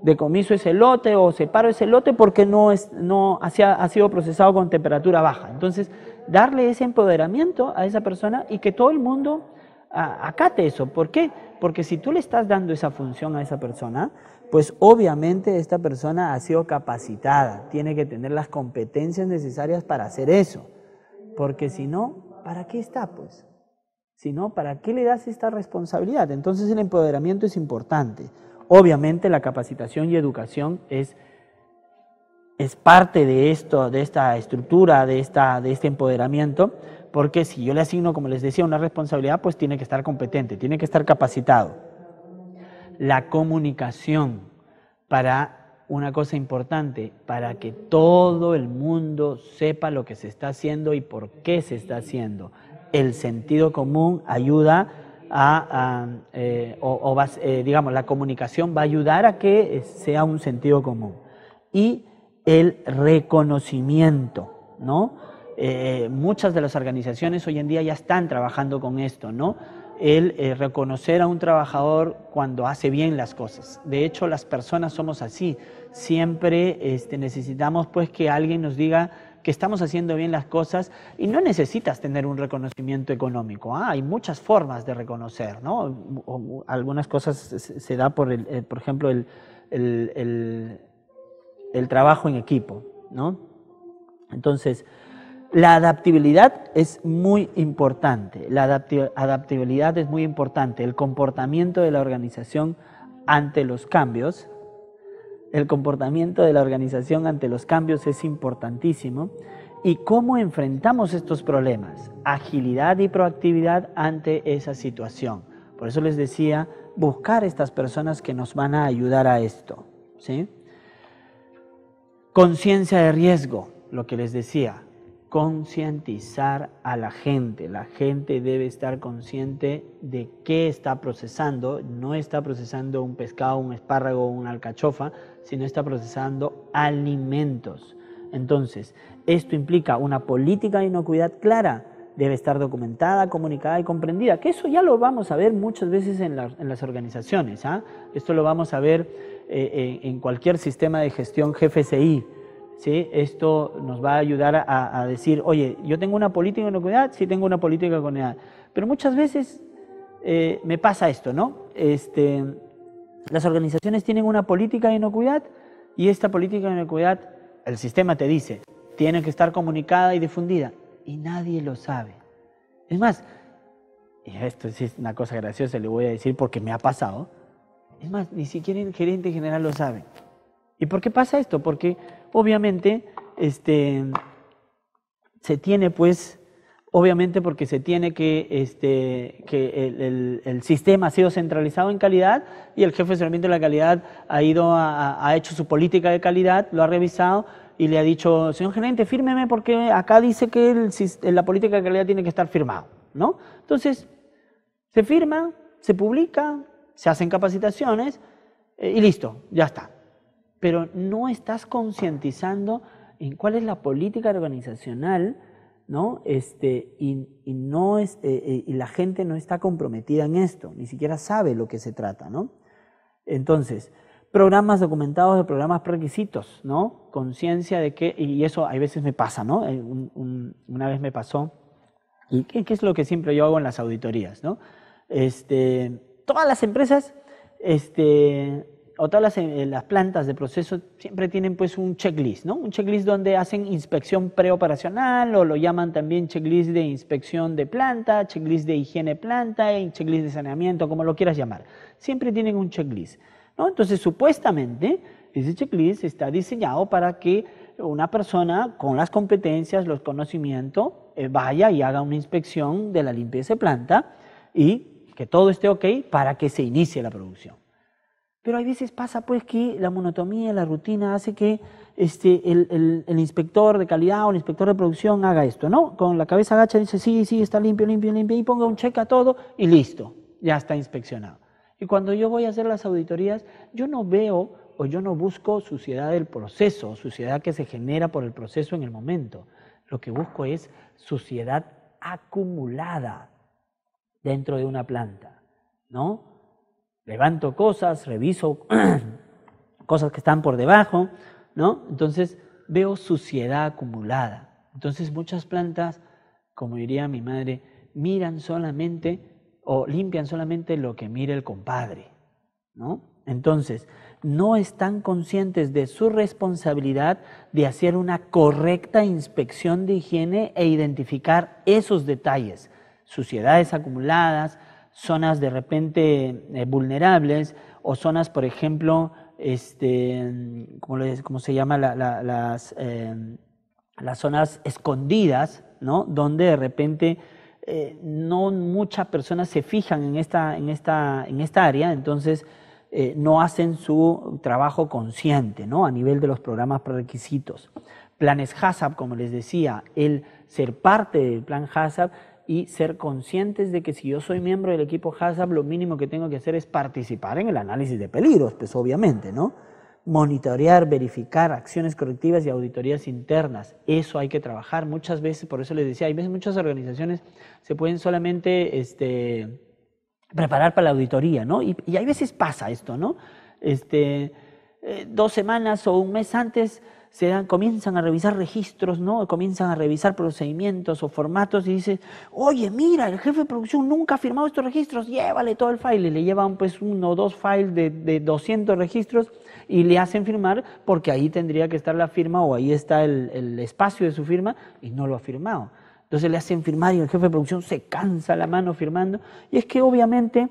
decomiso ese lote o separo ese lote porque no, es, no ha sido procesado con temperatura baja. Entonces, darle ese empoderamiento a esa persona y que todo el mundo acate eso. ¿Por qué? Porque si tú le estás dando esa función a esa persona, pues obviamente esta persona ha sido capacitada, tiene que tener las competencias necesarias para hacer eso. Porque si no, ¿para qué está? Pues, si no, ¿para qué le das esta responsabilidad? Entonces el empoderamiento es importante. Obviamente la capacitación y educación es, es parte de, esto, de esta estructura, de, de este empoderamiento, porque si yo le asigno, como les decía, una responsabilidad, pues tiene que estar competente, tiene que estar capacitado. La comunicación para una cosa importante, para que todo el mundo sepa lo que se está haciendo y por qué se está haciendo. El sentido común ayuda eh, o, eh, digamos, la comunicación va a ayudar a que eh, sea un sentido común. Y el reconocimiento, ¿no? muchas de las organizaciones hoy en día ya están trabajando con esto, ¿no? El reconocer a un trabajador cuando hace bien las cosas. De hecho, las personas somos así. Siempre este, necesitamos pues que alguien nos diga que estamos haciendo bien las cosas y no necesitas tener un reconocimiento económico. Ah, hay muchas formas de reconocer, ¿no? algunas cosas se, da por, el, eh, por ejemplo, el, trabajo en equipo, ¿no? Entonces, la adaptabilidad es muy importante, la adaptabilidad es muy importante, el comportamiento de la organización ante los cambios el comportamiento de la organización ante los cambios es importantísimo y cómo enfrentamos estos problemas, agilidad y proactividad ante esa situación. Por eso les decía, buscar estas personas que nos van a ayudar a esto. ¿sí? Conciencia de riesgo, lo que les decía, concientizar a la gente. La gente debe estar consciente de qué está procesando. No está procesando un pescado, un espárrago, una alcachofa, sino está procesando alimentos. Entonces, esto implica una política de inocuidad clara. Debe estar documentada, comunicada y comprendida. Que eso ya lo vamos a ver muchas veces en, las organizaciones. ¿ah? Esto lo vamos a ver eh, en cualquier sistema de gestión GFCI ¿sí? Esto nos va a ayudar a, decir, oye, yo tengo una política de inocuidad sí tengo una política de inocuidad. Pero muchas veces eh, me pasa esto, ¿no? Este, las organizaciones tienen una política de inocuidad y esta política de inocuidad, el sistema te dice, tiene que estar comunicada y difundida y nadie lo sabe. Es más, y esto es una cosa graciosa, le voy a decir porque me ha pasado, es más, ni siquiera el gerente general lo sabe. ¿Y por qué pasa esto? Porque obviamente, este, se tiene pues, obviamente porque se tiene que, este, el, sistema ha sido centralizado en calidad y el jefe de servicio de la calidad ha ido, hecho su política de calidad, lo ha revisado y le ha dicho, señor gerente, fírmeme porque acá dice que la política de calidad tiene que estar firmada. ¿no? Entonces, se firma, se publica, se hacen capacitaciones eh, y listo, ya está pero no estás concientizando en cuál es la política organizacional, ¿no? Este, y, no es, eh, eh, y la gente no está comprometida en esto, ni siquiera sabe lo que se trata, ¿no? Entonces, programas documentados de programas requisitos, ¿no? Conciencia de que, y eso a veces me pasa, ¿no? Eh, una vez me pasó, y qué, es lo que siempre yo hago en las auditorías, ¿no? Este, todas las empresas este, o todas eh, las, plantas de proceso siempre tienen pues un checklist, ¿no? Un checklist donde hacen inspección preoperacional o lo llaman también checklist de inspección de planta, checklist de higiene planta, checklist de saneamiento, como lo quieras llamar. Siempre tienen un checklist, Entonces, supuestamente, ese checklist está diseñado para que una persona con las competencias, los conocimientos, eh, vaya y haga una inspección de la limpieza de planta y que todo esté ok para que se inicie la producción. Pero hay veces pasa pues que la monotomía, la rutina hace que este, el, inspector de calidad o el inspector de producción haga esto, ¿no? Con la cabeza agacha dice, sí, sí, está limpio, limpio, limpio, y ponga un cheque a todo y listo, ya está inspeccionado. Y cuando yo voy a hacer las auditorías, yo no veo o yo no busco suciedad del proceso, suciedad que se genera por el proceso en el momento. Lo que busco es suciedad acumulada dentro de una planta, ¿no? levanto cosas, reviso cosas que están por debajo, ¿no? Entonces veo suciedad acumulada. Entonces muchas plantas, como diría mi madre, miran solamente o limpian solamente lo que mira el compadre, ¿no? Entonces, no están conscientes de su responsabilidad de hacer una correcta inspección de higiene e identificar esos detalles, suciedades acumuladas, zonas de repente eh, vulnerables o zonas, por ejemplo, este, como, se llama? las, em, las zonas escondidas, ¿no? Donde de repente eh, no muchas personas se fijan en esta, en esta, esta área, entonces eh, no hacen su trabajo consciente, ¿no? A nivel de los programas prerequisitos. Planes HACCP, como les decía, el ser parte del plan HACCP y ser conscientes de que si yo soy miembro del equipo hazard lo mínimo que tengo que hacer es participar en el análisis de peligros, pues obviamente, ¿no? Monitorear, verificar acciones correctivas y auditorías internas. Eso hay que trabajar. Muchas veces, por eso les decía, hay veces muchas organizaciones se pueden solamente este, preparar para la auditoría, ¿no? Y, hay veces pasa esto, ¿no? Este, eh, dos semanas o un mes antes dan, comienzan a revisar registros, ¿no? Comienzan a revisar procedimientos o formatos y dicen, oye, mira, el jefe de producción nunca ha firmado estos registros, llévale todo el file. Y le llevan pues uno o dos files de, 200 registros y le hacen firmar porque ahí tendría que estar la firma o ahí está el, espacio de su firma y no lo ha firmado. Entonces le hacen firmar y el jefe de producción se cansa la mano firmando. Y es que obviamente...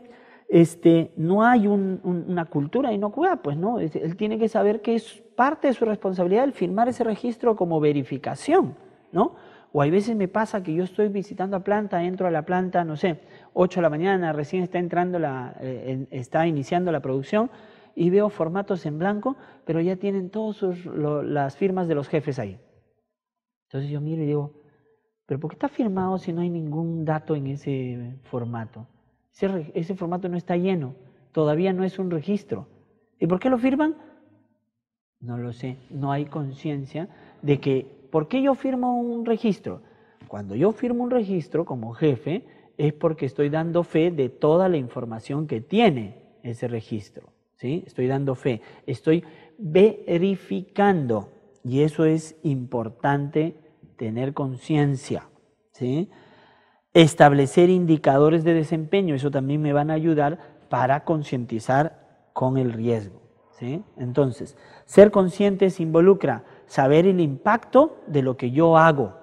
Este, no hay una cultura no pues no, él tiene que saber que es parte de su responsabilidad el firmar ese registro como verificación, ¿no? O hay veces me pasa que yo estoy visitando a planta, entro a la planta, no sé, 8 de la mañana, recién está entrando la, eh, está iniciando la producción y veo formatos en blanco, pero ya tienen todas las firmas de los jefes ahí. Entonces yo miro y digo, pero ¿por qué está firmado si no hay ningún dato en ese formato? ese formato no está lleno, todavía no es un registro. ¿Y por qué lo firman? No lo sé, no hay conciencia de que, ¿por qué yo firmo un registro? Cuando yo firmo un registro como jefe, es porque estoy dando fe de toda la información que tiene ese registro. ¿sí? Estoy dando fe, estoy verificando y eso es importante tener conciencia. ¿sí? Establecer indicadores de desempeño, eso también me van a ayudar para concientizar con el riesgo. Entonces, ser conscientes involucra saber el impacto de lo que yo hago,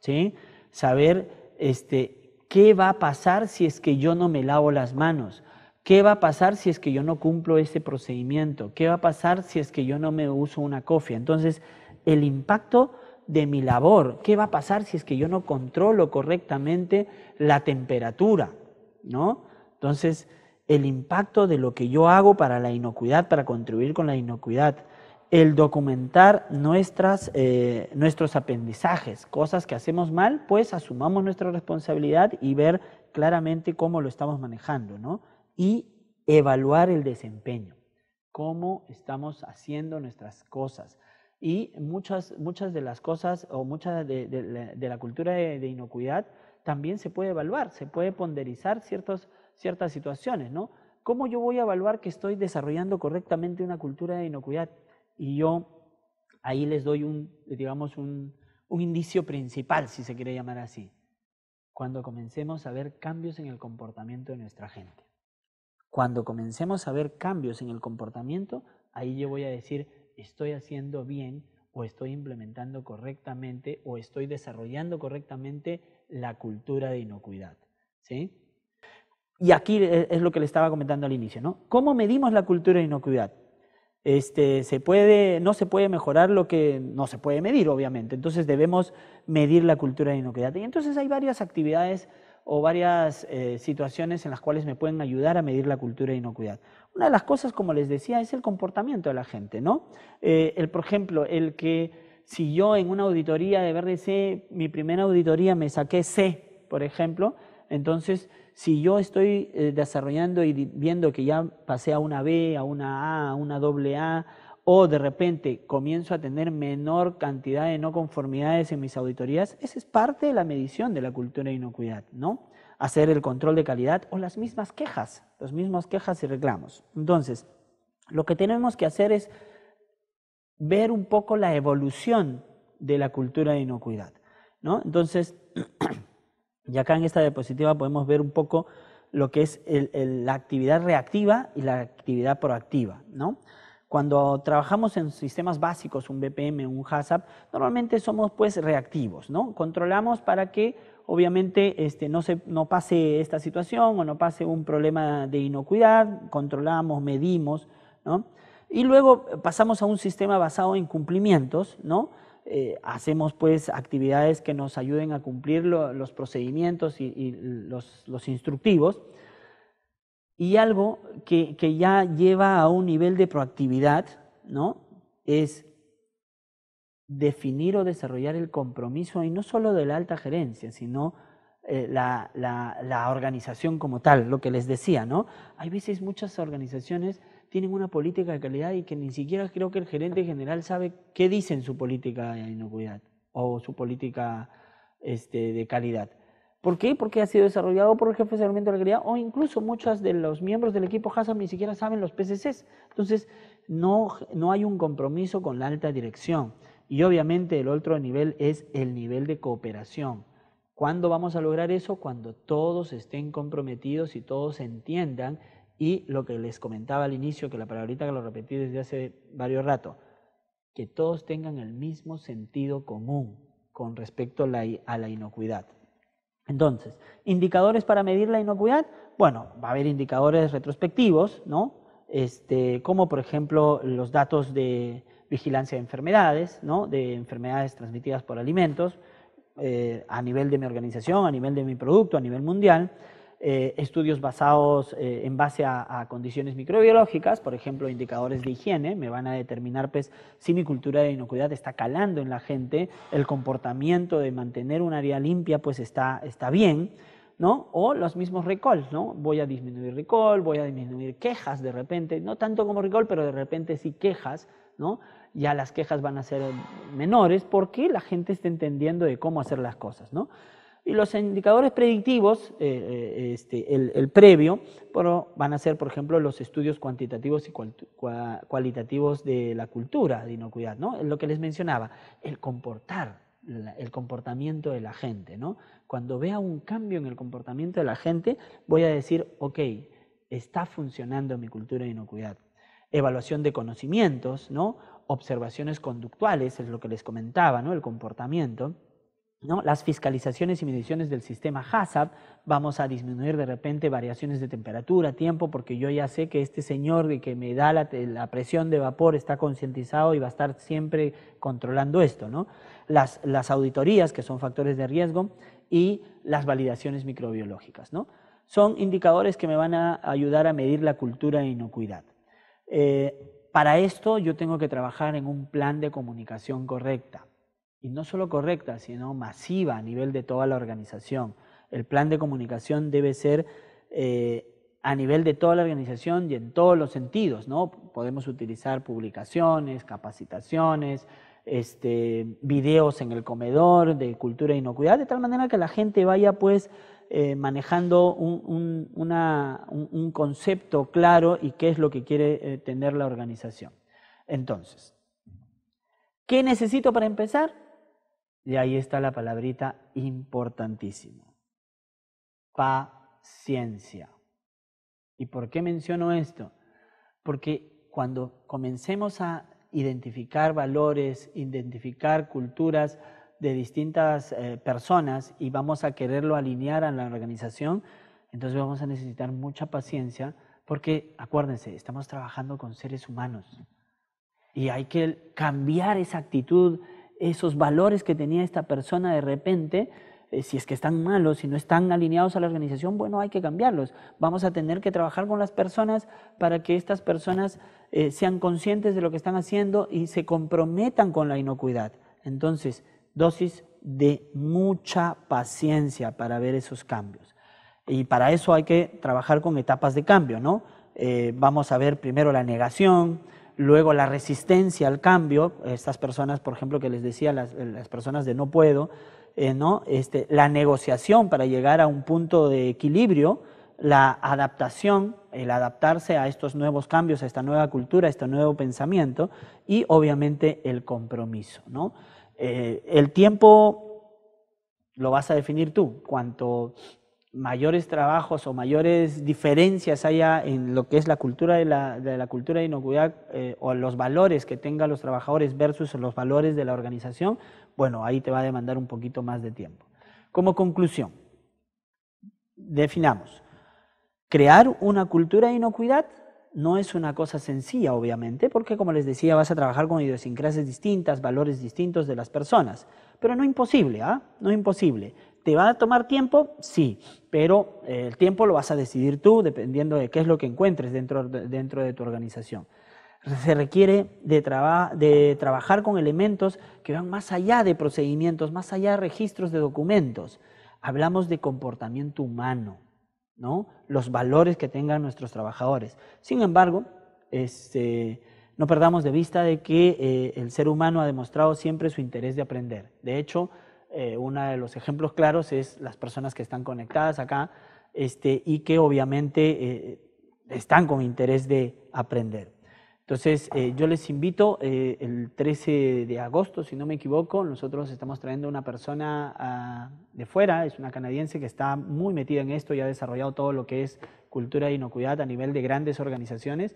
¿sí? Saber este, qué va a pasar si es que yo no me lavo las manos, qué va a pasar si es que yo no cumplo ese procedimiento, qué va a pasar si es que yo no me uso una cofia. Entonces, el impacto de mi labor, qué va a pasar si es que yo no controlo correctamente la temperatura, ¿no? Entonces, el impacto de lo que yo hago para la inocuidad, para contribuir con la inocuidad, el documentar nuestras, eh, nuestros aprendizajes, cosas que hacemos mal, pues asumamos nuestra responsabilidad y ver claramente cómo lo estamos manejando, ¿no? Y evaluar el desempeño, cómo estamos haciendo nuestras cosas. Y muchas, muchas de las cosas o muchas de, la cultura de inocuidad también se puede evaluar, se puede ponderizar ciertos ciertas situaciones, ¿no? ¿Cómo yo voy a evaluar que estoy desarrollando correctamente una cultura de inocuidad? Y yo ahí les doy un, digamos, un, un indicio principal, si se quiere llamar así, cuando comencemos a ver cambios en el comportamiento de nuestra gente. Cuando comencemos a ver cambios en el comportamiento, ahí yo voy a decir, estoy haciendo bien o estoy implementando correctamente o estoy desarrollando correctamente la cultura de inocuidad. ¿sí? Y aquí e, es lo que le estaba comentando al inicio, ¿no? ¿Cómo medimos la cultura de inocuidad? Este, no se puede mejorar lo que no se puede medir, obviamente. Entonces debemos medir la cultura de inocuidad. Y entonces hay varias actividades o varias eh, situaciones en las cuales me pueden ayudar a medir la cultura de inocuidad. Una de las cosas, como les decía, es el comportamiento de la gente, ¿no? Eh, el, por ejemplo, el que si yo en una auditoría de BRC, mi primera auditoría me saqué C, por ejemplo, entonces, si yo estoy eh, desarrollando y viendo que ya pasé a una B, a una A, a una doble A, o de repente comienzo a tener menor cantidad de no conformidades en mis auditorías, esa es parte de la medición de la cultura de inocuidad, ¿no? Hacer el control de calidad o las mismas quejas, los mismos quejas y reclamos. Entonces, lo que tenemos que hacer es ver un poco la evolución de la cultura de inocuidad, ¿no? Entonces, y acá en esta diapositiva podemos ver un poco lo que es la actividad reactiva y la actividad proactiva, ¿no? Cuando trabajamos en sistemas básicos, un BPM, un HACCP, normalmente somos pues reactivos, ¿no? Controlamos para que obviamente este, no, se, no pase esta situación o no pase un problema de inocuidad, controlamos, medimos, ¿no? Y luego pasamos a un sistema basado en cumplimientos, ¿no? Eh, hacemos pues actividades que nos ayuden a cumplir los procedimientos y, los, instructivos. Y algo que, ya lleva a un nivel de proactividad, ¿no? Es definir o desarrollar el compromiso, y no solo de la alta gerencia, sino eh, la, la organización como tal, lo que les decía, ¿no? Hay veces muchas organizaciones tienen una política de calidad y que ni siquiera creo que el gerente general sabe qué dice en su política de inocuidad o su política este, de calidad. ¿Por qué? Porque ha sido desarrollado por el jefe de servicio de la calidad o incluso muchos de los miembros del equipo Hassan ni siquiera saben los PCCs. Entonces, no, no hay un compromiso con la alta dirección. Y obviamente el otro nivel es el nivel de cooperación. ¿Cuándo vamos a lograr eso? Cuando todos estén comprometidos y todos entiendan y lo que les comentaba al inicio, que la palabrita que lo repetí desde hace varios rato, que todos tengan el mismo sentido común con respecto a la, inocuidad. Entonces, indicadores para medir la inocuidad, bueno, va a haber indicadores retrospectivos, ¿no? Este, como por ejemplo los datos de vigilancia de enfermedades, ¿no? de enfermedades transmitidas por alimentos, eh, a nivel de mi organización, a nivel de mi producto, a nivel mundial. Eh, estudios basados eh, en base a, condiciones microbiológicas, por ejemplo, indicadores de higiene, me van a determinar, pues, si mi cultura de inocuidad está calando en la gente, el comportamiento de mantener un área limpia, pues, está, bien, ¿no? O los mismos recalls, ¿no? Voy a disminuir recall, voy a disminuir quejas de repente, no tanto como recall, pero de repente sí quejas, ¿no? Ya las quejas van a ser menores porque la gente está entendiendo de cómo hacer las cosas, ¿no? y los indicadores predictivos, eh, eh, este, el, previo, van a ser, por ejemplo, los estudios cuantitativos y cualitativos de la cultura de inocuidad, ¿no? Lo que les mencionaba, el comportar, el comportamiento de la gente, Cuando vea un cambio en el comportamiento de la gente, voy a decir, ok, está funcionando mi cultura de inocuidad. Evaluación de conocimientos, ¿no? Observaciones conductuales, es lo que les comentaba, El comportamiento las fiscalizaciones y mediciones del sistema HACCP, vamos a disminuir de repente variaciones de temperatura, tiempo, porque yo ya sé que este señor que me da la, presión de vapor está concientizado y va a estar siempre controlando esto. Las, auditorías, que son factores de riesgo, y las validaciones microbiológicas. Son indicadores que me van a ayudar a medir la cultura de inocuidad. Eh, para esto yo tengo que trabajar en un plan de comunicación correcta y no solo correcta, sino masiva a nivel de toda la organización. El plan de comunicación debe ser eh, a nivel de toda la organización y en todos los sentidos, ¿no? Podemos utilizar publicaciones, capacitaciones, este, videos en el comedor de cultura e inocuidad, de tal manera que la gente vaya pues eh, manejando un, concepto claro y qué es lo que quiere eh, tener la organización. Entonces, ¿qué necesito para empezar? Y ahí está la palabrita importantísima. Paciencia. ¿Y por qué menciono esto? Porque cuando comencemos a identificar valores, identificar culturas de distintas eh, personas y vamos a quererlo alinear a la organización, entonces vamos a necesitar mucha paciencia porque, acuérdense, estamos trabajando con seres humanos y hay que cambiar esa actitud esos valores que tenía esta persona de repente, eh, si es que están malos, si no están alineados a la organización, bueno, hay que cambiarlos. Vamos a tener que trabajar con las personas para que estas personas eh, sean conscientes de lo que están haciendo y se comprometan con la inocuidad. Entonces, dosis de mucha paciencia para ver esos cambios. Y para eso hay que trabajar con etapas de cambio, ¿no? Eh, vamos a ver primero la negación, luego la resistencia al cambio, estas personas, por ejemplo, que les decía, las, las personas de no puedo, eh, ¿no? Este, la negociación para llegar a un punto de equilibrio, la adaptación, el adaptarse a estos nuevos cambios, a esta nueva cultura, a este nuevo pensamiento y obviamente el compromiso. ¿no? Eh, el tiempo lo vas a definir tú, cuanto mayores trabajos o mayores diferencias haya en lo que es la cultura de la, cultura de inocuidad eh, o los valores que tengan los trabajadores versus los valores de la organización, bueno, ahí te va a demandar un poquito más de tiempo. Como conclusión, definamos, crear una cultura de inocuidad no es una cosa sencilla, obviamente, porque como les decía, vas a trabajar con idiosincrasias distintas, valores distintos de las personas, pero no imposible, ¿ah? No imposible. ¿Te va a tomar tiempo? Sí pero eh, el tiempo lo vas a decidir tú dependiendo de qué es lo que encuentres dentro, de tu organización. Se requiere de, trabajar con elementos que van más allá de procedimientos, más allá de registros de documentos. Hablamos de comportamiento humano, ¿no? los valores que tengan nuestros trabajadores. Sin embargo, este, no perdamos de vista de que eh, el ser humano ha demostrado siempre su interés de aprender. De hecho, eh, uno de los ejemplos claros es las personas que están conectadas acá este, y que obviamente eh, están con interés de aprender. Entonces, eh, yo les invito, el 13 de agosto, si no me equivoco, nosotros estamos trayendo una persona ah, de fuera, es una canadiense que está muy metida en esto y ha desarrollado todo lo que es cultura de inocuidad a nivel de grandes organizaciones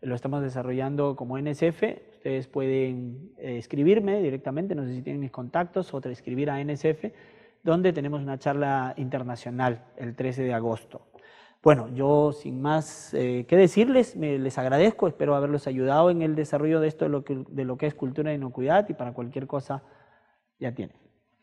lo estamos desarrollando como NSF. Ustedes pueden eh, escribirme directamente, no sé si tienen mis contactos, o escribir a NSF, donde tenemos una charla internacional el 13 de agosto. Bueno, yo sin más eh, que decirles, me, les agradezco, espero haberlos ayudado en el desarrollo de esto, de lo que, de lo que es cultura de inocuidad y para cualquier cosa ya tienen.